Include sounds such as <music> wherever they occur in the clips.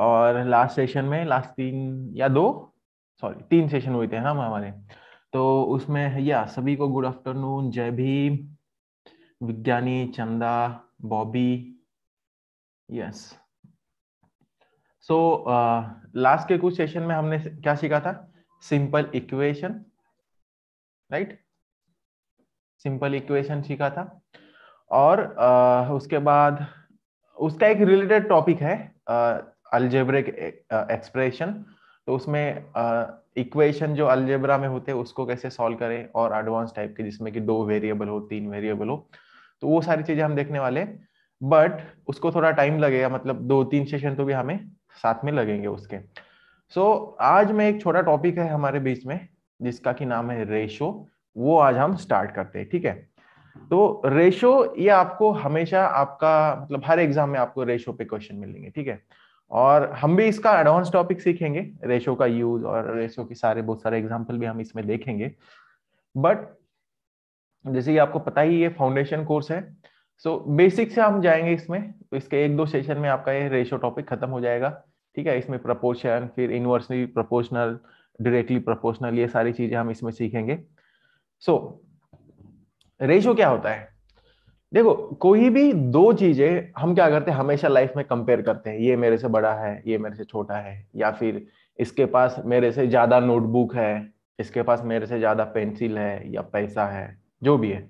और last session में last तीन या दो सॉरी तीन सेशन हुए थे हम हमारे तो उसमें या सभी को गुड आफ्टरनून जय भीम विज्ञानी चंदा बॉबी यस सो लास्ट के कुछ सेशन में हमने क्या सीखा था simple equation right simple equation सीखा था और uh, उसके बाद उसका एक रिलेटेड टॉपिक है uh, algebraic expression eh, uh, तो उसमें इक्वेशन uh, जो अलजेबरा में होते हैं उसको कैसे सॉल्व करें और एडवांस टाइप के जिसमें कि दो वेरिएबल हो तीन वेरिएबल हो तो वो सारी चीजें हम देखने वाले बट उसको थोड़ा टाइम लगेगा मतलब दो तीन सेशन तो भी हमें साथ में लगेंगे उसके सो so, आज में एक छोटा टॉपिक है हमारे बीच में जिसका की नाम है रेशो वो आज हम स्टार्ट करते हैं ठीक है तो रेशो ये आपको हमेशा आपका मतलब हर एग्जाम में आपको रेशो पे क्वेश्चन मिलेंगे ठीक है और हम भी इसका एडवांस टॉपिक सीखेंगे रेशो का यूज और रेशो के सारे बहुत सारे एग्जाम्पल भी हम इसमें देखेंगे बट जैसे कि आपको पता ही ये फाउंडेशन कोर्स है सो so, बेसिक से हम जाएंगे इसमें तो इसके एक दो सेशन में आपका ये रेशो टॉपिक खत्म हो जाएगा ठीक है इसमें प्रपोर्शन फिर इनवर्सली प्रपोर्शनल डायरेक्टली प्रपोर्शनल ये सारी चीजें हम इसमें सीखेंगे सो so, रेशो क्या होता है देखो कोई भी दो चीजें हम क्या करते हैं हमेशा लाइफ में कंपेयर करते हैं ये मेरे से बड़ा है ये मेरे से छोटा है या फिर इसके पास मेरे से ज्यादा नोटबुक है इसके पास मेरे से ज्यादा पेंसिल है या पैसा है जो भी है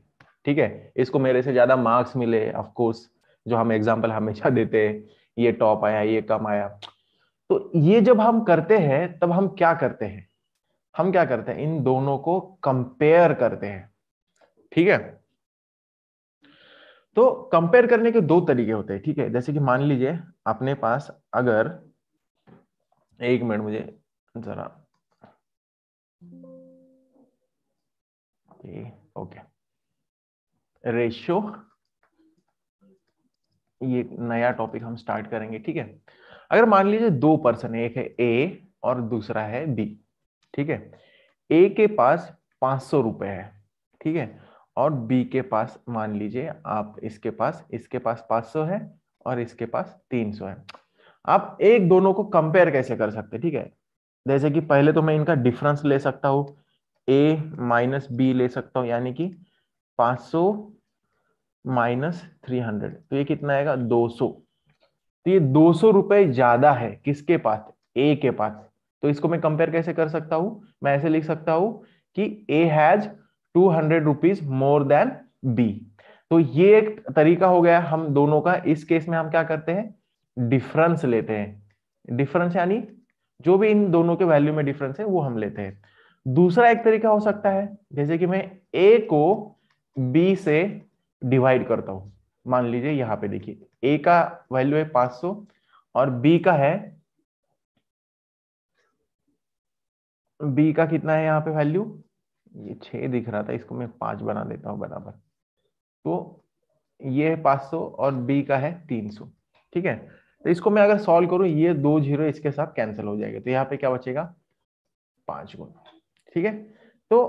ठीक है इसको मेरे से ज्यादा मार्क्स मिले ऑफकोर्स जो हम एग्जाम्पल हमेशा <laughs> देते हैं ये टॉप आया ये कम आया तो ये जब हम करते हैं तब हम क्या करते हैं हम क्या करते हैं इन दोनों को कंपेयर करते हैं ठीक है तो कंपेयर करने के दो तरीके होते हैं ठीक है जैसे कि मान लीजिए अपने पास अगर एक मिनट मुझे जरा ओके रेशियो ये नया टॉपिक हम स्टार्ट करेंगे ठीक है अगर मान लीजिए दो पर्सन एक है ए और दूसरा है बी ठीक है ए के पास पांच सौ रुपए है ठीक है और बी के पास मान लीजिए आप इसके पास इसके पास 500 है और इसके पास सौ है आप एक दोनों को कंपेयर कैसे कर सकते ठीक है जैसे कि पहले तो मैं इनका डिफरेंस ले सकता हूं ए माइनस बी ले सकता हूं यानी कि 500 माइनस थ्री हंड्रेड तो ये कितना आएगा 200 तो ये दो सौ रुपए ज्यादा है किसके पास ए के पास तो इसको मैं कंपेयर कैसे कर सकता हूं मैं ऐसे लिख सकता हूं कि A has two hundred rupees more than B तो ये एक तरीका हो गया हम दोनों का इस केस में हम क्या करते हैं डिफरेंस लेते हैं डिफरेंस यानी जो भी इन दोनों के वैल्यू में डिफरेंस है वो हम लेते हैं दूसरा एक तरीका हो सकता है जैसे कि मैं ए को बी से डिवाइड करता हूं मान लीजिए यहां पे देखिए ए का वैल्यू है 500 और बी का है बी का कितना है यहां पे वैल्यू ये छ दिख रहा था इसको मैं पांच बना देता हूं बराबर तो ये है पाँच सौ और बी का है तीन सौ ठीक है तो इसको मैं अगर सॉल्व करूं ये दो जीरो इसके साथ कैंसिल हो जाएगा तो यहाँ पे क्या बचेगा पांच गुण ठीक है तो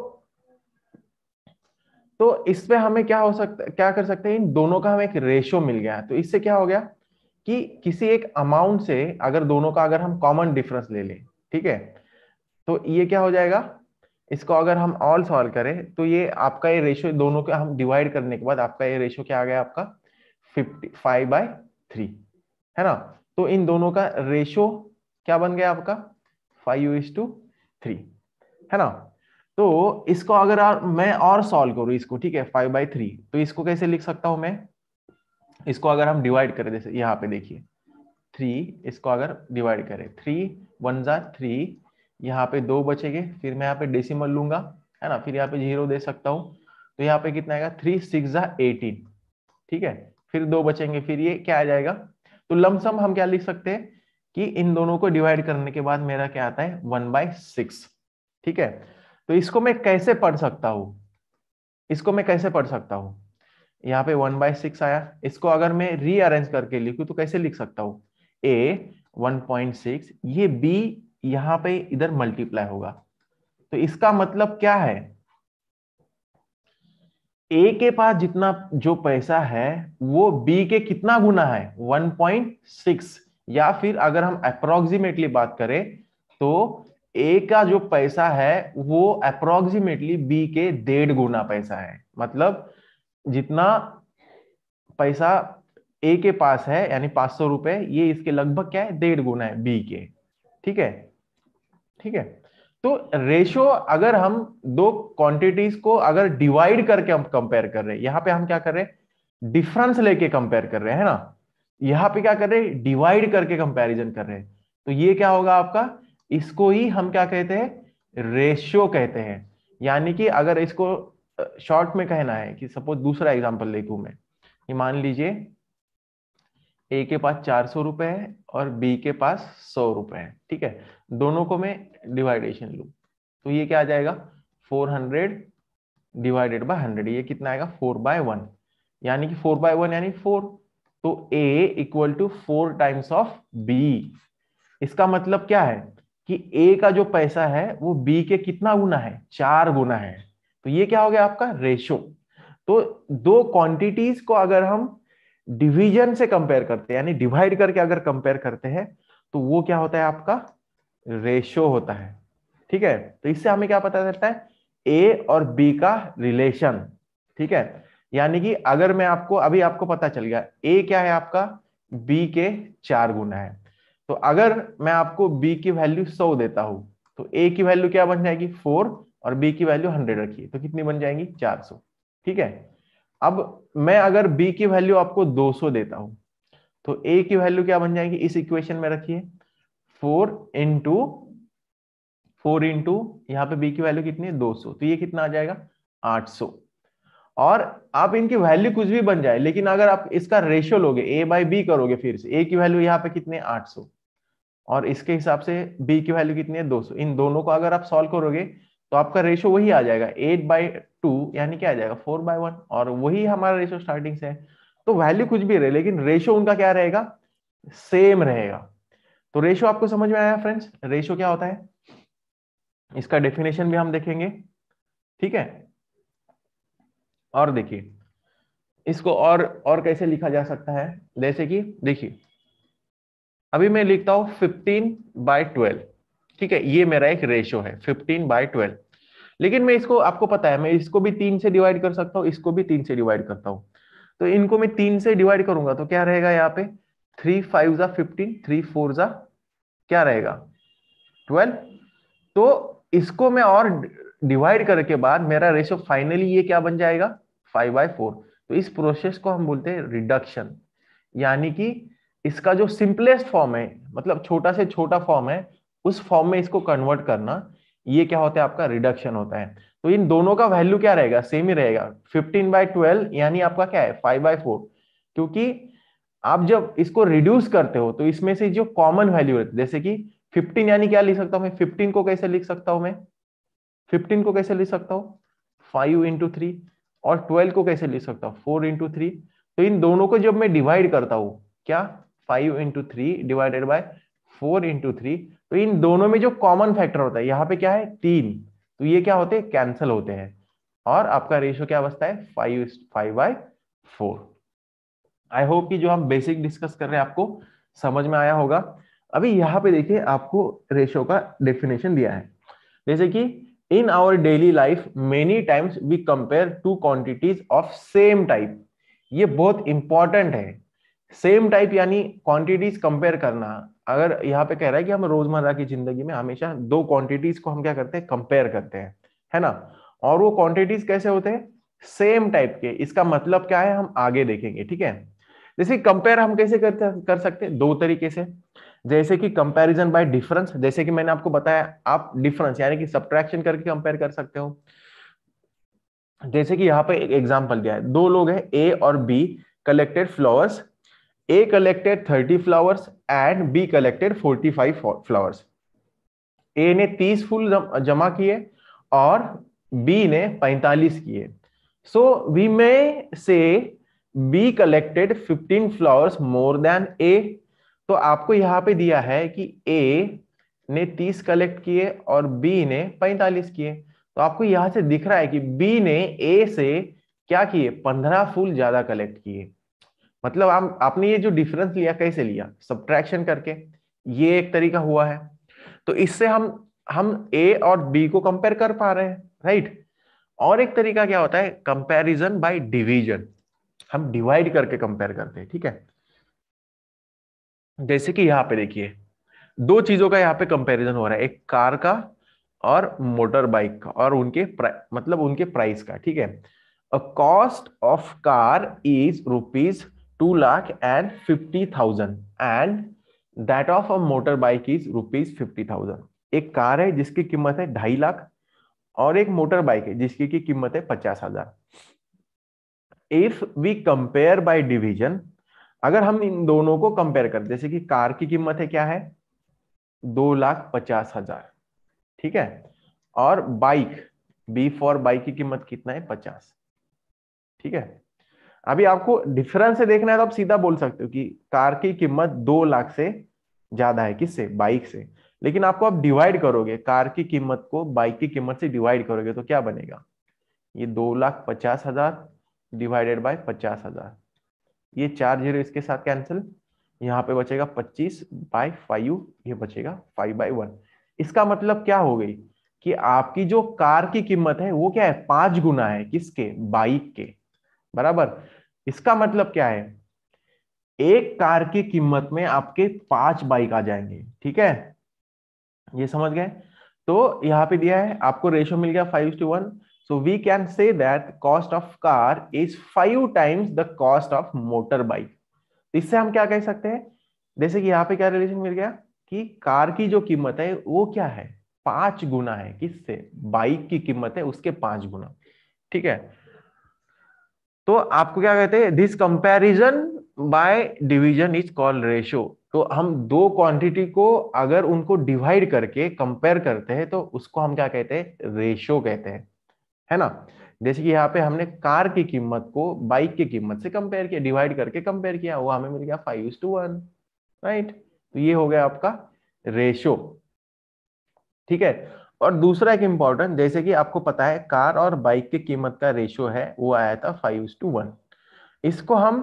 तो इस पे हमें क्या हो सकता क्या कर सकते हैं इन दोनों का हमें एक रेशियो मिल गया है तो इससे क्या हो गया कि किसी एक अमाउंट से अगर दोनों का अगर हम कॉमन डिफरेंस ले लें ठीक है तो ये क्या हो जाएगा इसको अगर हम ऑल सॉल्व करें तो ये आपका ये रेशो दोनों के हम डिवाइड करने के बाद आपका ये रेशो क्या आ गया आपका फिफ्टी फाइव बाई थ्री है ना तो इन दोनों का रेशो क्या बन गया आपका फाइव इज टू थ्री है ना तो इसको अगर आ, मैं और सॉल्व करूँ इसको ठीक है फाइव बाई थ्री तो इसको कैसे लिख सकता हूं मैं इसको अगर हम डिवाइड करें जैसे यहाँ पे देखिए थ्री इसको अगर डिवाइड करें थ्री वन जार थ्री यहाँ पे दो बचेंगे फिर मैं यहाँ पे डेसिमल लूंगा है ना फिर यहाँ पे जीरो दे सकता हूँ तो यहाँ पे कितना आएगा थ्री सिक्स एटीन ठीक है फिर दो बचेंगे फिर ये क्या आ जाएगा तो लमसम हम क्या लिख सकते हैं कि इन दोनों को डिवाइड करने के बाद मेरा क्या आता है वन बाय सिक्स ठीक है तो इसको मैं कैसे पढ़ सकता हूँ इसको मैं कैसे पढ़ सकता हूँ यहाँ पे वन बाय सिक्स आया इसको अगर मैं रीअरेंज करके लिखू तो कैसे लिख सकता हूँ ए वन पॉइंट सिक्स ये बी यहां पे इधर मल्टीप्लाई होगा तो इसका मतलब क्या है ए के पास जितना जो पैसा है वो बी के कितना गुना है 1.6 या फिर अगर हम अप्रोक्सीमेटली बात करें तो ए का जो पैसा है वो अप्रोक्सीमेटली बी के डेढ़ गुना पैसा है मतलब जितना पैसा ए के पास है यानी पांच सौ रुपए ये इसके लगभग क्या है डेढ़ गुना है बी के ठीक है ठीक है तो रेशो अगर हम दो क्वांटिटीज को अगर डिवाइड करके हम कंपेयर कर रहे हैं यहां पे हम क्या कर रहे हैं डिफरेंस लेके कंपेयर कर रहे हैं ना यहां पे क्या कर रहे हैं डिवाइड करके कंपैरिजन कर रहे हैं तो ये क्या होगा आपका इसको ही हम क्या कहते हैं रेशियो कहते हैं यानी कि अगर इसको शॉर्ट में कहना है कि सपोज दूसरा एग्जाम्पल लेकू मैं ये मान लीजिए ए के पास चार सौ रुपए है और बी के पास सौ रुपए है ठीक है दोनों को मैं डिवाइडेशन लू तो ये क्या आ जाएगा 400 डिवाइडेड बाय 100 ये कितना आएगा 4 बाय वन यानी कि 4 बाय वन यानी 4 तो a equal to four times of b इसका मतलब क्या है कि a का जो पैसा है वो b के कितना गुना है चार गुना है तो ये क्या हो गया आपका रेशो तो दो क्वांटिटीज को अगर हम डिवीजन से कंपेयर करते हैं यानी डिवाइड करके अगर कंपेयर करते हैं तो वो क्या होता है आपका रेशो होता है ठीक है तो इससे हमें क्या पता चलता है ए और बी का रिलेशन ठीक है यानी कि अगर मैं आपको अभी आपको पता चल गया ए क्या है आपका बी के चार गुना है तो अगर मैं आपको बी की वैल्यू सौ देता हूं तो ए की वैल्यू क्या बन जाएगी फोर और बी की वैल्यू हंड्रेड रखिए तो कितनी बन जाएंगी चार सौ ठीक है अब मैं अगर बी की वैल्यू आपको दो सौ देता हूं तो ए की वैल्यू क्या बन जाएगी इस इक्वेशन में रखिए फोर इंटू फोर इंटू यहाँ पे बी की वैल्यू कितनी है दो सौ तो ये कितना आ जाएगा आठ सौ और आप इनकी वैल्यू कुछ भी बन जाए लेकिन अगर आप इसका रेशियो लोगे ए बाई बी करोगे फिर से ए की वैल्यू यहाँ पे कितने 800 और इसके हिसाब से बी की वैल्यू कितनी है 200 इन दोनों को अगर आप सॉल्व करोगे तो आपका रेशियो वही आ जाएगा एट बाई टू यानी क्या आ जाएगा फोर बाय वन और वही हमारा रेशो स्टार्टिंग से है तो वैल्यू कुछ भी रहे लेकिन रेशो उनका क्या रहेगा सेम रहेगा तो रेशो आपको समझ में आया फ्रेंड्स रेशो क्या होता है इसका डेफिनेशन भी हम देखेंगे ठीक है और देखिए इसको और और कैसे लिखा जा सकता है जैसे कि देखिए अभी मैं लिखता हूं फिफ्टीन बाय ट्वेल्व ठीक है ये मेरा एक रेशो है फिफ्टीन बाय ट्वेल्व लेकिन मैं इसको आपको पता है मैं इसको भी तीन से डिवाइड कर सकता हूँ इसको भी तीन से डिवाइड करता हूँ तो इनको मैं तीन से डिवाइड करूंगा तो क्या रहेगा यहाँ पे थ्री फाइव जा फिफ्टीन थ्री फोर जा क्या रहेगा ट्वेल्व तो इसको मैं और डिवाइड करके बाद मेरा रेशियो फाइनली ये क्या बन जाएगा फाइव बाय फोर तो इस प्रोसेस को हम बोलते हैं रिडक्शन यानी कि इसका जो सिंपलेस्ट फॉर्म है मतलब छोटा से छोटा फॉर्म है उस फॉर्म में इसको कन्वर्ट करना ये क्या होता है आपका रिडक्शन होता है तो इन दोनों का वैल्यू क्या रहेगा सेम ही रहेगा 15 बाय ट्वेल्व यानी आपका क्या है 5 बाय फोर क्योंकि आप जब इसको रिड्यूस करते हो तो इसमें से जो कॉमन वैल्यू रहती है जैसे कि 15 यानी क्या लिख सकता हूं मैं 15 को कैसे लिख सकता हूं मैं 15 को कैसे लिख सकता हूं फाइव इंटू थ्री और 12 को कैसे लिख सकता हूं फोर इंटू थ्री तो इन दोनों को जब मैं डिवाइड करता हूं क्या five into three divided by four into three तो इन दोनों में जो कॉमन फैक्टर होता है यहाँ पे क्या है तीन तो ये क्या होते हैं कैंसिल होते हैं और आपका रेशियो क्या बचता है five five by four I hope कि जो हम बेसिक डिस्कस कर रहे हैं आपको समझ में आया होगा अभी यहाँ पे देखिए आपको रेशो का डेफिनेशन दिया है जैसे कि in our daily life many times we compare two quantities of same type ये बहुत इंपॉर्टेंट है सेम टाइप यानी क्वांटिटीज कंपेयर करना अगर यहाँ पे कह रहा है कि हम रोजमर्रा की जिंदगी में हमेशा दो क्वांटिटीज को हम क्या करते हैं कंपेयर करते हैं है ना और वो क्वांटिटीज कैसे होते हैं सेम टाइप के इसका मतलब क्या है हम आगे देखेंगे ठीक है जैसे कंपेयर हम कैसे करते कर सकते हैं दो तरीके से जैसे कि कंपैरिजन बाय डिफरेंस जैसे कि मैंने आपको बताया आप डिफरेंस यानी कि सब्ट्रैक्शन करके कंपेयर कर सकते हो जैसे कि यहाँ पे एक एग्जांपल दिया है दो लोग हैं ए और B collected flowers A collected thirty flowers and B collected forty five flowers A ने तीस फूल जमा किए और बी ने पैंतालीस किए सो we may say B collected 15 flowers more than A तो आपको यहाँ पे दिया है कि ए ने 30 कलेक्ट किए और बी ने 45 किए तो आपको यहां से दिख रहा है कि बी ने ए से क्या किए 15 फूल ज्यादा कलेक्ट किए मतलब आप आपने ये जो डिफरेंस लिया कैसे लिया सब्ट्रैक्शन करके ये एक तरीका हुआ है तो इससे हम हम ए और बी को कंपेयर कर पा रहे हैं राइट और एक तरीका क्या होता है कंपैरिजन बाय डिवीजन हम डिवाइड करके कंपेयर करते हैं ठीक है जैसे कि यहाँ पे देखिए दो चीजों का यहाँ पे कंपैरिजन हो रहा है एक कार का और मोटर बाइक का और उनके मतलब उनके प्राइस का ठीक है cost of car is rupees two lakh and fifty thousand and that of a motorbike is rupees fifty thousand एक कार है जिसकी कीमत है ढाई लाख और एक मोटर बाइक है जिसकी की कीमत है पचास हजार if we compare by division अगर हम इन दोनों को कंपेयर करते जैसे कि कार की कीमत है क्या है दो लाख पचास हजार ठीक है और बाइक बी फॉर बाइक की कीमत कितना है पचास ठीक है अभी आपको डिफरेंस से देखना है तो आप सीधा बोल सकते हो कि कार की कीमत दो लाख से ज्यादा है किससे बाइक से लेकिन आपको आप डिवाइड करोगे कार की कीमत को बाइक की कीमत से डिवाइड करोगे तो क्या बनेगा ये दो लाख पचास हजार डिवाइडेड बाय पचास हजार ये चार जीरो इसके साथ कैंसिल यहाँ पे बचेगा पच्चीस बाय फाइव ये बचेगा फाइव बाय वन इसका मतलब क्या हो गई कि आपकी जो कार की कीमत है वो क्या है पांच गुना है किसके बाइक के बराबर इसका मतलब क्या है एक कार की कीमत में आपके पांच बाइक आ जाएंगे ठीक है ये समझ गए तो यहाँ पे दिया है आपको रेशो मिल गया five to one So we can say that cost of car is five times the cost of motorbike. तो इससे हम क्या कह सकते हैं जैसे कि यहाँ पे क्या रिलेशन मिल गया कि कार की जो कीमत है वो क्या है पांच गुना है किससे बाइक की कीमत है उसके पांच गुना ठीक है तो आपको क्या कहते हैं this comparison by division is called ratio तो हम दो क्वांटिटी को अगर उनको डिवाइड करके कंपेयर करते हैं तो उसको हम क्या कहते हैं रेशियो कहते हैं है ना जैसे कि यहाँ पे हमने कार की कीमत को बाइक की कीमत से कंपेयर किया डिवाइड करके कंपेयर किया वो हमें मिल गया फाइव टू वन राइट तो ये हो गया आपका रेशो ठीक है और दूसरा एक इंपॉर्टेंट जैसे कि आपको पता है कार और बाइक की कीमत का रेशो है वो आया था फाइव टू वन इसको हम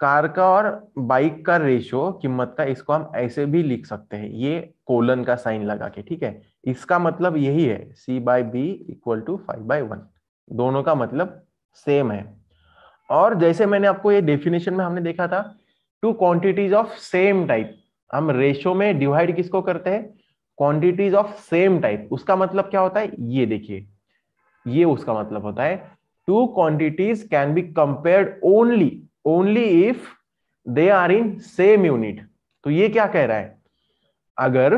कार का और बाइक का रेशियो कीमत का इसको हम ऐसे भी लिख सकते हैं ये कोलन का साइन लगा के ठीक है इसका मतलब यही है C by B equal to five by one दोनों का मतलब सेम है और जैसे मैंने आपको ये डेफिनेशन में हमने देखा था two quantities of same type हम रेशो में डिवाइड किसको करते हैं क्वांटिटीज ऑफ सेम टाइप उसका मतलब क्या होता है ये देखिए ये उसका मतलब होता है two quantities can be compared only only if they are in same unit तो ये क्या कह रहा है अगर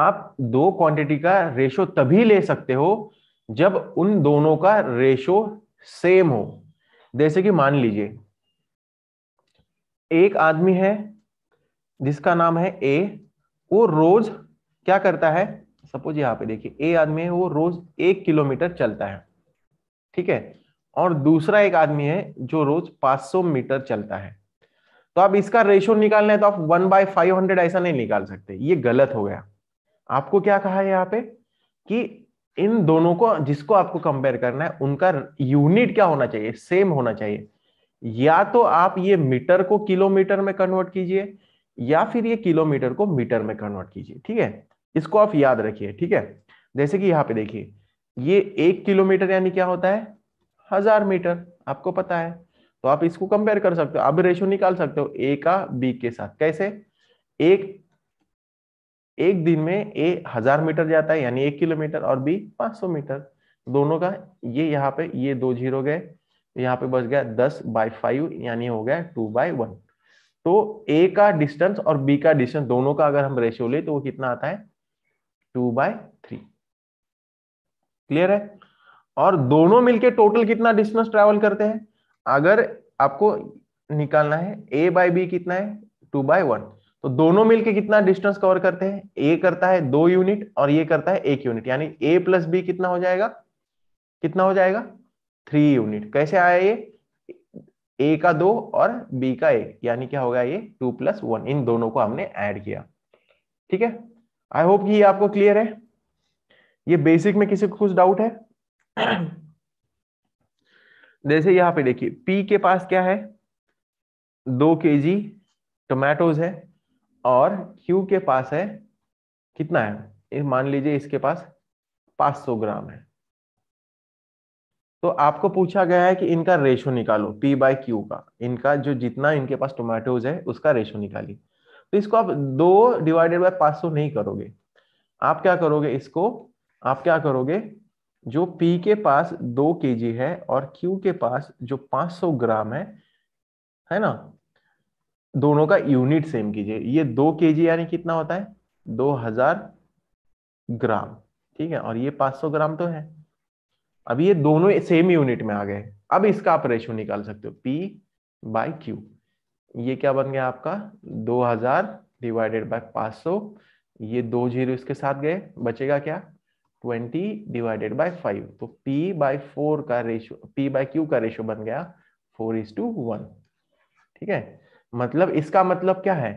आप दो क्वांटिटी का रेशो तभी ले सकते हो जब उन दोनों का रेशो सेम हो जैसे कि मान लीजिए एक आदमी है जिसका नाम है ए वो रोज क्या करता है सपोज यहां पे देखिए ए आदमी है वो रोज एक किलोमीटर चलता है ठीक है और दूसरा एक आदमी है जो रोज 500 मीटर चलता है तो आप इसका रेशियो निकालना है तो आप वन बाय फाइव हंड्रेड ऐसा नहीं निकाल सकते ये गलत हो गया आपको क्या कहा है यहाँ पे कि इन दोनों को जिसको आपको कंपेयर करना है उनका यूनिट क्या होना चाहिए सेम होना चाहिए या तो आप ये मीटर को किलोमीटर में कन्वर्ट कीजिए या फिर ये किलोमीटर को मीटर में कन्वर्ट कीजिए ठीक है इसको आप याद रखिए ठीक है जैसे कि यहाँ पे देखिए ये एक किलोमीटर यानी क्या होता है हजार मीटर आपको पता है तो आप इसको कंपेयर कर सकते हो अब रेशो निकाल सकते हो ए का बी के साथ कैसे एक एक दिन में ए हजार मीटर जाता है यानी एक किलोमीटर और बी 500 मीटर दोनों का ये यहाँ पे ये दो जीरो गए यहाँ पे बच गया दस बाई फाइव यानी हो गया टू बाई वन तो ए का डिस्टेंस और बी का डिस्टेंस दोनों का अगर हम रेशियो ले तो वो कितना आता है टू बाय थ्री क्लियर है और दोनों मिलके टोटल कितना डिस्टेंस ट्रेवल करते हैं अगर आपको निकालना है ए बाई बी कितना है टू बाई वन तो दोनों मिलके कितना डिस्टेंस कवर करते हैं ए करता है दो यूनिट और ये करता है एक यूनिट यानी ए प्लस बी कितना हो जाएगा कितना हो जाएगा थ्री यूनिट कैसे आया ये ए का दो और बी का एक यानी क्या होगा ये टू प्लस वन इन दोनों को हमने ऐड किया ठीक है आई होप कि ये आपको क्लियर है ये बेसिक में किसी को कुछ डाउट है जैसे यहां पे देखिए पी के पास क्या है दो के जी टोमेटोज है और क्यू के पास है कितना है मान लीजिए इसके पास 500 ग्राम है तो आपको पूछा गया है कि इनका रेशो निकालो पी बाय क्यू का इनका जो जितना इनके पास टोमेटोज है उसका रेशो निकालिए तो इसको आप दो डिवाइडेड बाय पाँच नहीं करोगे आप क्या करोगे इसको आप क्या करोगे जो P के पास दो के है और Q के पास जो 500 ग्राम है है ना दोनों का यूनिट सेम कीजिए ये दो के यानी कितना होता है 2000 ग्राम ठीक है और ये 500 ग्राम तो है अब ये दोनों सेम यूनिट में आ गए अब इसका आप रेशियो निकाल सकते हो P बाई क्यू ये क्या बन गया आपका 2000 डिवाइडेड बाय 500 ये दो जीरो इसके साथ गए बचेगा क्या ट्वेंटी डिवाइडेड बाय फाइव तो p बाई फोर का रेशियो p बाई क्यू का रेशियो बन गया फोर इज टू वन ठीक है मतलब इसका मतलब क्या है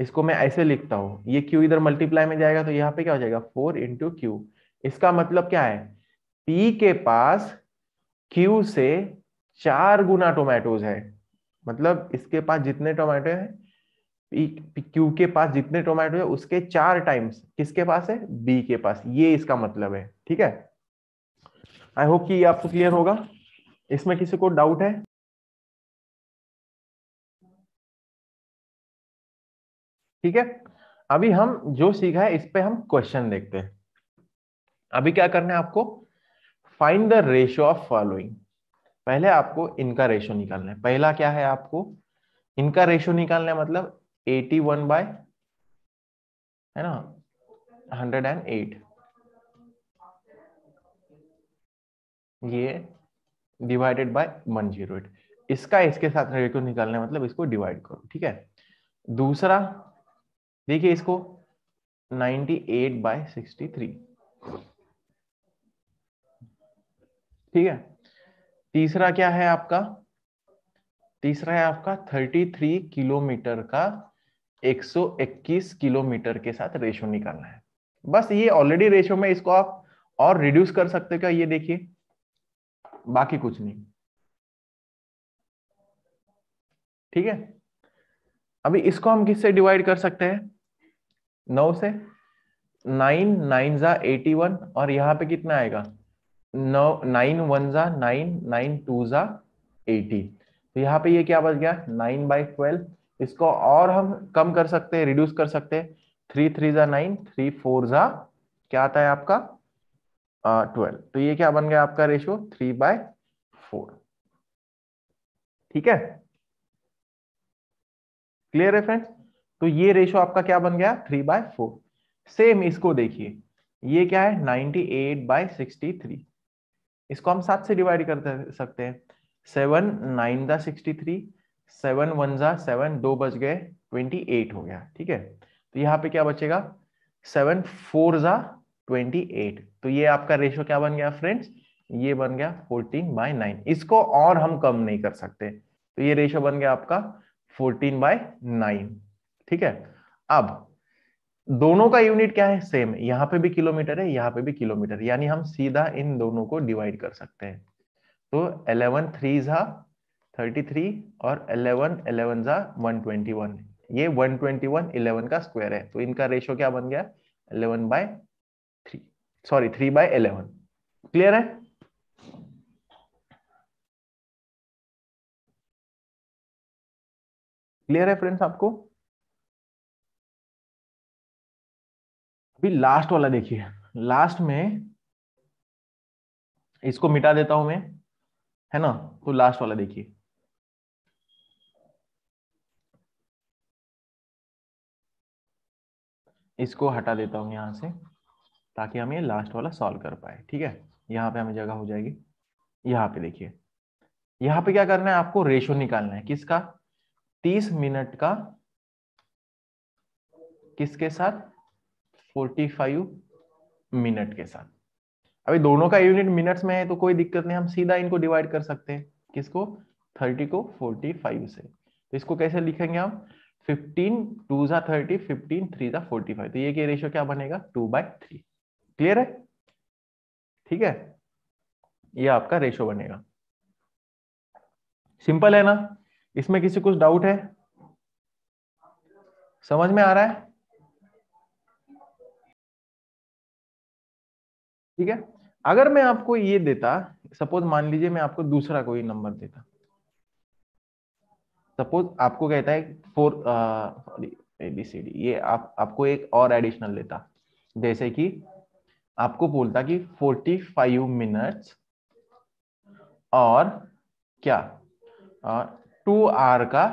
इसको मैं ऐसे लिखता हूं ये q इधर मल्टीप्लाई में जाएगा तो यहाँ पे क्या हो जाएगा फोर इंटू क्यू इसका मतलब क्या है p के पास q से चार गुना टोमेटोज है मतलब इसके पास जितने टोमेटो हैं क्यू के पास जितने टोमेटो है उसके चार टाइम्स किसके पास है बी के पास ये इसका मतलब है ठीक है आई होप कि ये आपको क्लियर होगा इसमें किसी को डाउट है ठीक है अभी हम जो सीखा है इस पे हम क्वेश्चन देखते हैं अभी क्या करना है आपको find the ratio of following पहले आपको इनका रेशियो निकालना है पहला क्या है आपको इनका रेशियो निकालना है मतलब एटी वन बाय है ना हंड्रेड एंड एट ये divided by one zero eight इसका इसके साथ रेडियो निकालना है मतलब इसको डिवाइड करो ठीक है दूसरा देखिए इसको ninety eight by sixty three ठीक है तीसरा क्या है आपका तीसरा है आपका थर्टी थ्री किलोमीटर का 121 किलोमीटर के साथ रेशो निकालना है बस ये ऑलरेडी रेशो में इसको आप और रिड्यूस कर सकते हो क्या ये देखिए बाकी कुछ नहीं ठीक है अभी इसको हम किससे डिवाइड कर सकते हैं नौ से नाइन नाइन जा एटी वन और यहां पे कितना आएगा नौ नाइन वन जा नाइन नाइन टू जा एटी तो यहाँ पे ये क्या बच गया नाइन बाई ट्वेल्व इसको और हम कम कर सकते हैं रिड्यूस कर सकते हैं थ्री थ्री जा नाइन थ्री फोर जा क्या आता है आपका ट्वेल्व uh, तो ये क्या बन गया आपका रेशियो थ्री बाय फोर ठीक है क्लियर है फ्रेंड्स तो ये रेशियो आपका क्या बन गया थ्री बाय फोर सेम इसको देखिए ये क्या है ninety eight by sixty three इसको हम सात से डिवाइड कर सकते हैं seven nine sixty three seven one जा सेवन दो बज गए ट्वेंटी एट हो गया ठीक है तो यहाँ पे क्या बचेगा सेवन फोर जा ट्वेंटी एट तो ये आपका रेशियो क्या बन गया फ्रेंड्स ये बन गया फोर्टीन बाय नाइन इसको और हम कम नहीं कर सकते तो ये रेशियो बन गया आपका फोर्टीन बाय नाइन ठीक है अब दोनों का यूनिट क्या है सेम यहाँ पे भी किलोमीटर है यहाँ पे भी किलोमीटर यानी हम सीधा इन दोनों को डिवाइड कर सकते हैं तो इलेवन थ्री झा 33 और 11 11 जा 121 ये 121 11 का स्क्वायर है तो इनका रेशियो क्या बन गया 11 by three sorry three by eleven clear है क्लियर है फ्रेंड्स आपको अभी लास्ट वाला देखिए लास्ट में इसको मिटा देता हूं मैं है ना तो लास्ट वाला देखिए इसको हटा देता हूँ यहाँ से ताकि हम ये लास्ट वाला सॉल्व कर पाए ठीक है यहाँ पे हमें जगह हो जाएगी यहाँ पे देखिए यहाँ पे क्या करना है आपको रेशो निकालना है किसका तीस मिनट का किसके साथ फोर्टी फाइव मिनट के साथ अभी दोनों का यूनिट मिनट्स में है तो कोई दिक्कत नहीं हम सीधा इनको डिवाइड कर सकते हैं किसको थर्टी को फोर्टी फाइव से तो इसको कैसे लिखेंगे हम फिफ्टीन टू झा थर्टी फिफ्टीन थ्री झा फोर्टी फाइव तो ये के रेशियो क्या बनेगा टू बाय थ्री क्लियर है ठीक है ये आपका रेशियो बनेगा सिंपल है ना इसमें किसी कुछ डाउट है समझ में आ रहा है ठीक है अगर मैं आपको ये देता सपोज मान लीजिए मैं आपको दूसरा कोई नंबर देता सपोज आपको कहता है four sorry A B C D ये आप आपको एक और एडिशनल लेता जैसे कि आपको बोलता कि फोर्टी फाइव मिनट्स और क्या टू uh, आर का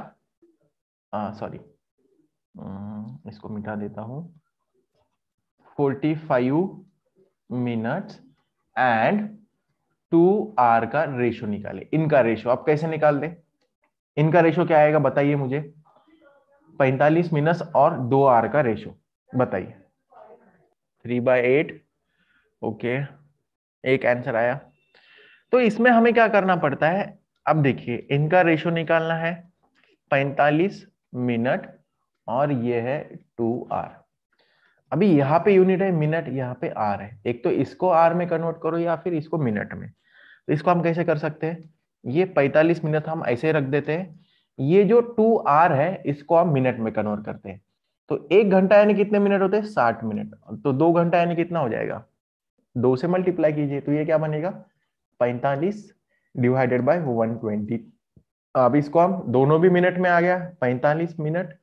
सॉरी uh, uh, इसको मिटा देता हूं forty five minutes and two R का रेशो निकाले इनका रेशो आप कैसे निकाल दें इनका रेशो क्या आएगा बताइए मुझे 45 मिनस और दो आर का रेशो बताइए थ्री बाय एट ओके एक आंसर आया तो इसमें हमें क्या करना पड़ता है अब देखिए इनका रेशो निकालना है 45 मिनट और ये है टू आर अभी यहाँ पे यूनिट है मिनट यहाँ पे आर है एक तो इसको आर में कन्वर्ट करो या फिर इसको मिनट में तो इसको हम कैसे कर सकते हैं ये 45 मिनट हम ऐसे रख देते हैं ये जो टू आर है इसको हम मिनट में कन्वर्ट करते हैं तो एक घंटा यानी कितने मिनट होते हैं साठ मिनट तो दो घंटा यानी कितना हो जाएगा दो से मल्टीप्लाई कीजिए तो ये क्या बनेगा पैंतालीस डिवाइडेड बाय वन ट्वेंटी अब इसको हम दोनों भी मिनट में आ गया पैंतालीस मिनट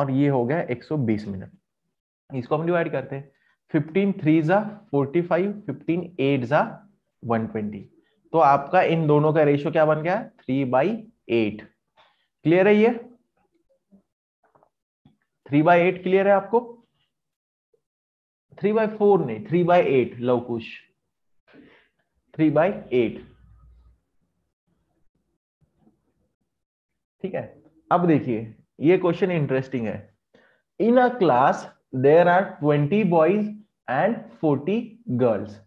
और ये हो गया एक सौ बीस मिनट इसको हम डिवाइड करते हैं फिफ्टीन थ्री जा फोर्टी फाइव फिफ्टीन एट जा वन ट्वेंटी तो आपका इन दोनों का रेशियो क्या बन गया थ्री बाई एट क्लियर है ये थ्री बाई एट क्लियर है आपको थ्री बाई फोर नहीं three by eight Lavkush three by eight ठीक है अब देखिए ये क्वेश्चन इंटरेस्टिंग है in a class there are twenty boys and forty girls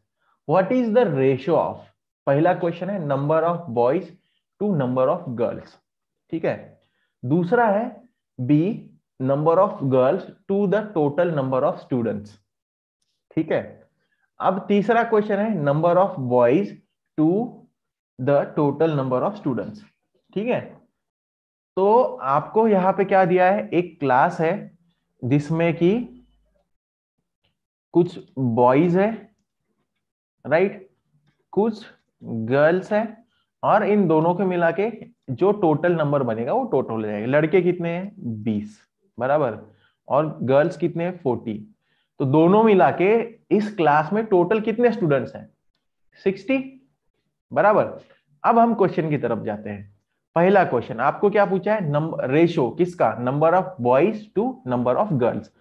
what is the ratio of पहला क्वेश्चन है number of boys to number of girls ठीक है दूसरा है B number of girls to the total number of students ठीक है अब तीसरा क्वेश्चन है number of boys to the total number of students ठीक है तो आपको यहां पे क्या दिया है एक क्लास है जिसमें कि कुछ बॉयज है राइट right? कुछ गर्ल्स है और इन दोनों के मिला के जो टोटल नंबर बनेगा वो टोटल हो जाएगा लड़के कितने हैं बीस बराबर और गर्ल्स कितने हैं फोर्टी तो दोनों मिला के इस क्लास में टोटल कितने स्टूडेंट्स हैं सिक्सटी बराबर अब हम क्वेश्चन की तरफ जाते हैं पहला क्वेश्चन आपको क्या पूछा है नंबर रेशो किसका number of boys to number of girls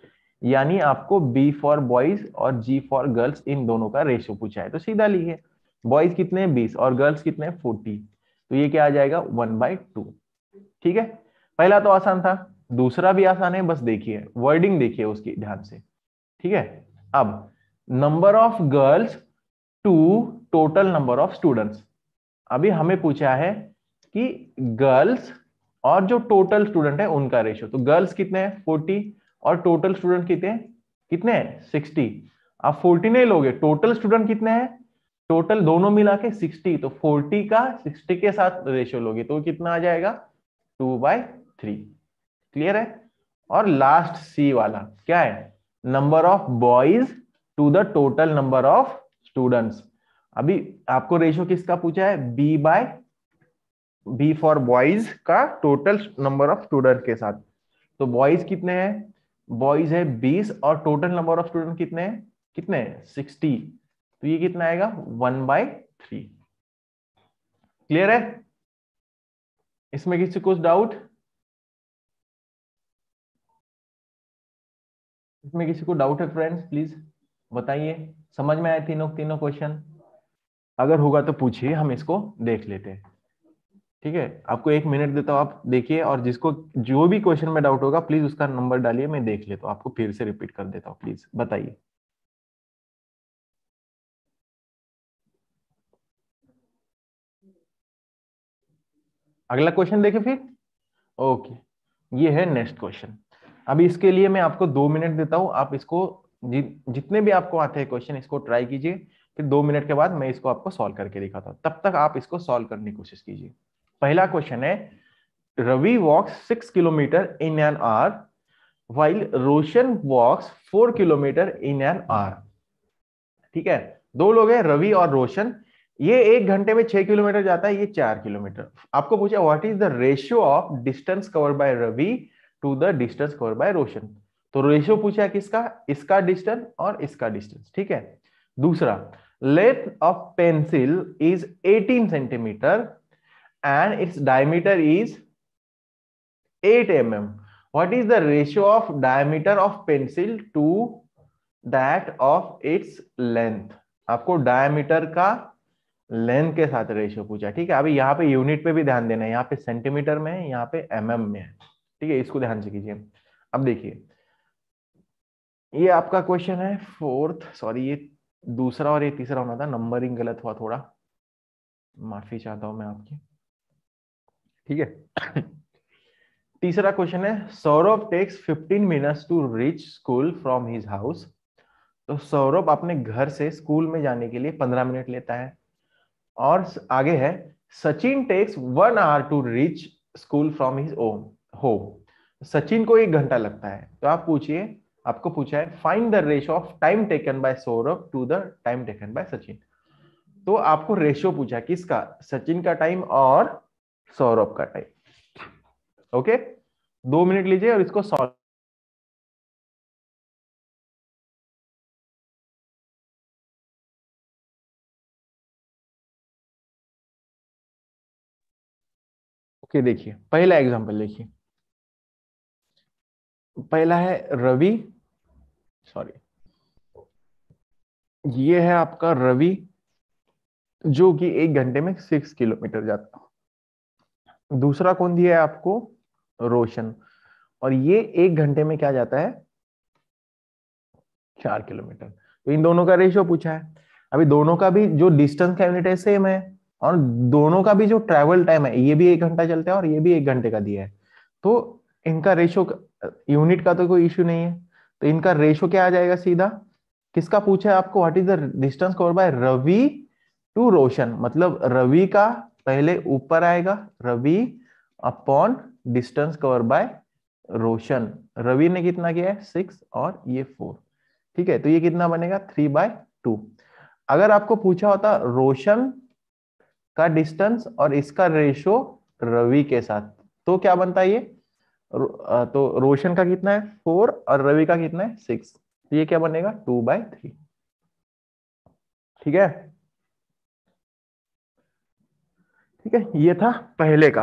यानी आपको बी फॉर बॉयज और जी फॉर गर्ल्स इन दोनों का रेशो पूछा है तो सीधा लिखिए बॉयज कितने हैं बीस और गर्ल्स कितने हैं फोर्टी तो ये क्या आ जाएगा वन बाई टू ठीक है पहला तो आसान था दूसरा भी आसान है बस देखिए वर्डिंग देखिए उसकी ध्यान से ठीक है अब number of girls to total number of students अभी हमें पूछा है कि गर्ल्स और जो टोटल स्टूडेंट है उनका रेशियो तो गर्ल्स कितने हैं फोर्टी और टोटल स्टूडेंट कितने कितने हैं सिक्सटी आप फोर्टी नहीं लोगे टोटल स्टूडेंट कितने हैं टोटल दोनों मिला के सिक्सटी तो फोर्टी का सिक्सटी के साथ रेशियो लोगे तो कितना आ जाएगा टू बाई थ्री क्लियर है और लास्ट सी वाला क्या है number of boys to the total number of students अभी आपको रेशियो किसका पूछा है B by B for boys का टोटल नंबर ऑफ स्टूडेंट के साथ तो बॉयज कितने हैं बॉयज है बीस और टोटल नंबर ऑफ स्टूडेंट कितने हैं कितने सिक्सटी तो ये कितना आएगा वन बाय थ्री क्लियर है इसमें किसी कुछ डाउट इसमें किसी को डाउट है फ्रेंड्स प्लीज बताइए समझ में आए तीनों तीनों क्वेश्चन अगर होगा तो पूछिए हम इसको देख लेते हैं ठीक है आपको एक मिनट देता हूँ आप देखिए और जिसको जो भी क्वेश्चन में डाउट होगा प्लीज उसका नंबर डालिए मैं देख लेता हूं आपको फिर से रिपीट कर देता हूं प्लीज बताइए अगला क्वेश्चन देखे फिर ओके ये है नेक्स्ट क्वेश्चन अब इसके लिए मैं आपको दो मिनट देता हूं आप इसको जि, जितने भी आपको आते हैं क्वेश्चन इसको ट्राई कीजिए फिर दो मिनट के बाद मैं इसको आपको सॉल्व करके दिखाता हूं तब तक आप इसको सॉल्व करने की कोशिश कीजिए पहला क्वेश्चन है Ravi walks six kilometre in an hour while Roshan walks four kilometre in an hour ठीक है दो लोग हैं रवि और रोशन ये एक घंटे में छह किलोमीटर जाता है ये चार किलोमीटर आपको पूछा what is the ratio of distance cover by Ravi to the distance cover by Roshan तो रेशियो पूछा किसका इसका डिस्टेंस और इसका डिस्टेंस ठीक है दूसरा length of pencil is 18 centimetre and its diameter is 8 M M what is the ratio of diameter of pencil to that of its length आपको डायमीटर का लेंथ के साथ रेशियो पूछा ठीक है अभी यहाँ पे यूनिट पे भी ध्यान देना है यहाँ पे सेंटीमीटर में है यहाँ पे एम mm में है ठीक है इसको ध्यान से कीजिए अब देखिए ये आपका क्वेश्चन है फोर्थ सॉरी ये दूसरा और ये तीसरा होना था नंबरिंग गलत हुआ थोड़ा माफी चाहता हूं मैं आपकी ठीक है तीसरा क्वेश्चन है Saurabh takes 15 minutes to reach school from his house तो सौरभ अपने घर से स्कूल में जाने के लिए 15 मिनट लेता है और आगे है Sachin takes one hour to reach school from his home home Sachin को एक घंटा लगता है तो आप पूछिए आपको पूछा है find the ratio of time taken by Saurabh to the time taken by Sachin तो आपको रेशो पूछा किसका सचिन का टाइम और सौरभ का टाइम ओके okay? दो मिनट लीजिए और इसको सॉल्व ओके देखिए पहला एग्जाम्पल देखिए पहला है रवि सॉरी ये है आपका रवि जो कि एक घंटे में सिक्स किलोमीटर जाता दूसरा कौन दिया है आपको रोशन और ये एक घंटे में क्या जाता है चार किलोमीटर तो इन दोनों का रेशियो पूछा है अभी दोनों का भी जो डिस्टेंस का यूनिट है सेम है और दोनों का भी जो ट्रैवल टाइम है ये भी एक घंटा चलता है और ये भी एक घंटे का दिया है तो इनका रेशो यूनिट का तो कोई इश्यू नहीं है तो इनका रेशो क्या आ जाएगा सीधा किसका पूछा है आपको what is the distance cover by Ravi to Roshan मतलब रवि का पहले ऊपर आएगा Ravi upon distance cover by Roshan Ravi ने कितना किया है सिक्स और ये फोर ठीक है तो ये कितना बनेगा थ्री बाय टू अगर आपको पूछा होता रोशन का डिस्टेंस और इसका रेशो रवि के साथ तो क्या बनता है ये तो रोशन का कितना है फोर और रवि का कितना है सिक्स तो ये क्या बनेगा टू बाय थ्री ठीक है ठीक है ये था पहले का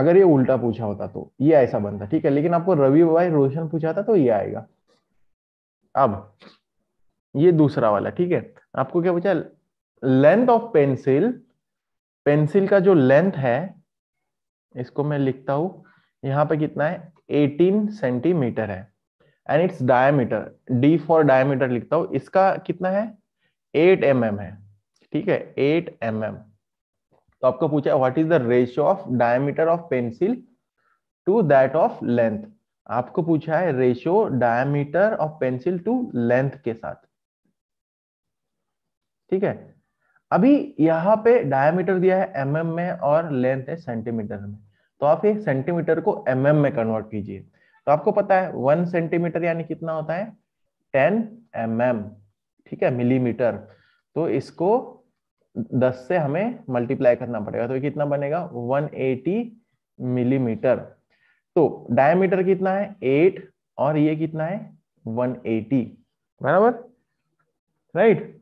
अगर ये उल्टा पूछा होता तो ये ऐसा बनता ठीक है लेकिन आपको रवि बाय रोशन पूछा था तो ये आएगा अब ये दूसरा वाला ठीक है आपको क्या पूछा लेंथ ऑफ पेंसिल पेंसिल का जो लेंथ है इसको मैं लिखता हूं यहां पे कितना है 18 सेंटीमीटर है and its diameter D for diameter लिखता हूं इसका कितना है 8 एम mm है ठीक है 8 एम mm. तो आपको पूछा what is the ratio of diameter of pencil to that of length आपको पूछा है ratio diameter of pencil to length के साथ ठीक है अभी यहाँ पे डायमीटर दिया है एम mm में और लेंथ है सेंटीमीटर में तो आप एक सेंटीमीटर को एम mm में कन्वर्ट कीजिए तो आपको पता है वन सेंटीमीटर यानी कितना होता है टेन एम mm, ठीक है मिलीमीटर तो इसको दस से हमें मल्टीप्लाई करना पड़ेगा तो कितना बनेगा वन एटी मिलीमीटर तो डायमीटर कितना है एट और ये कितना है वन एटी बराबर राइट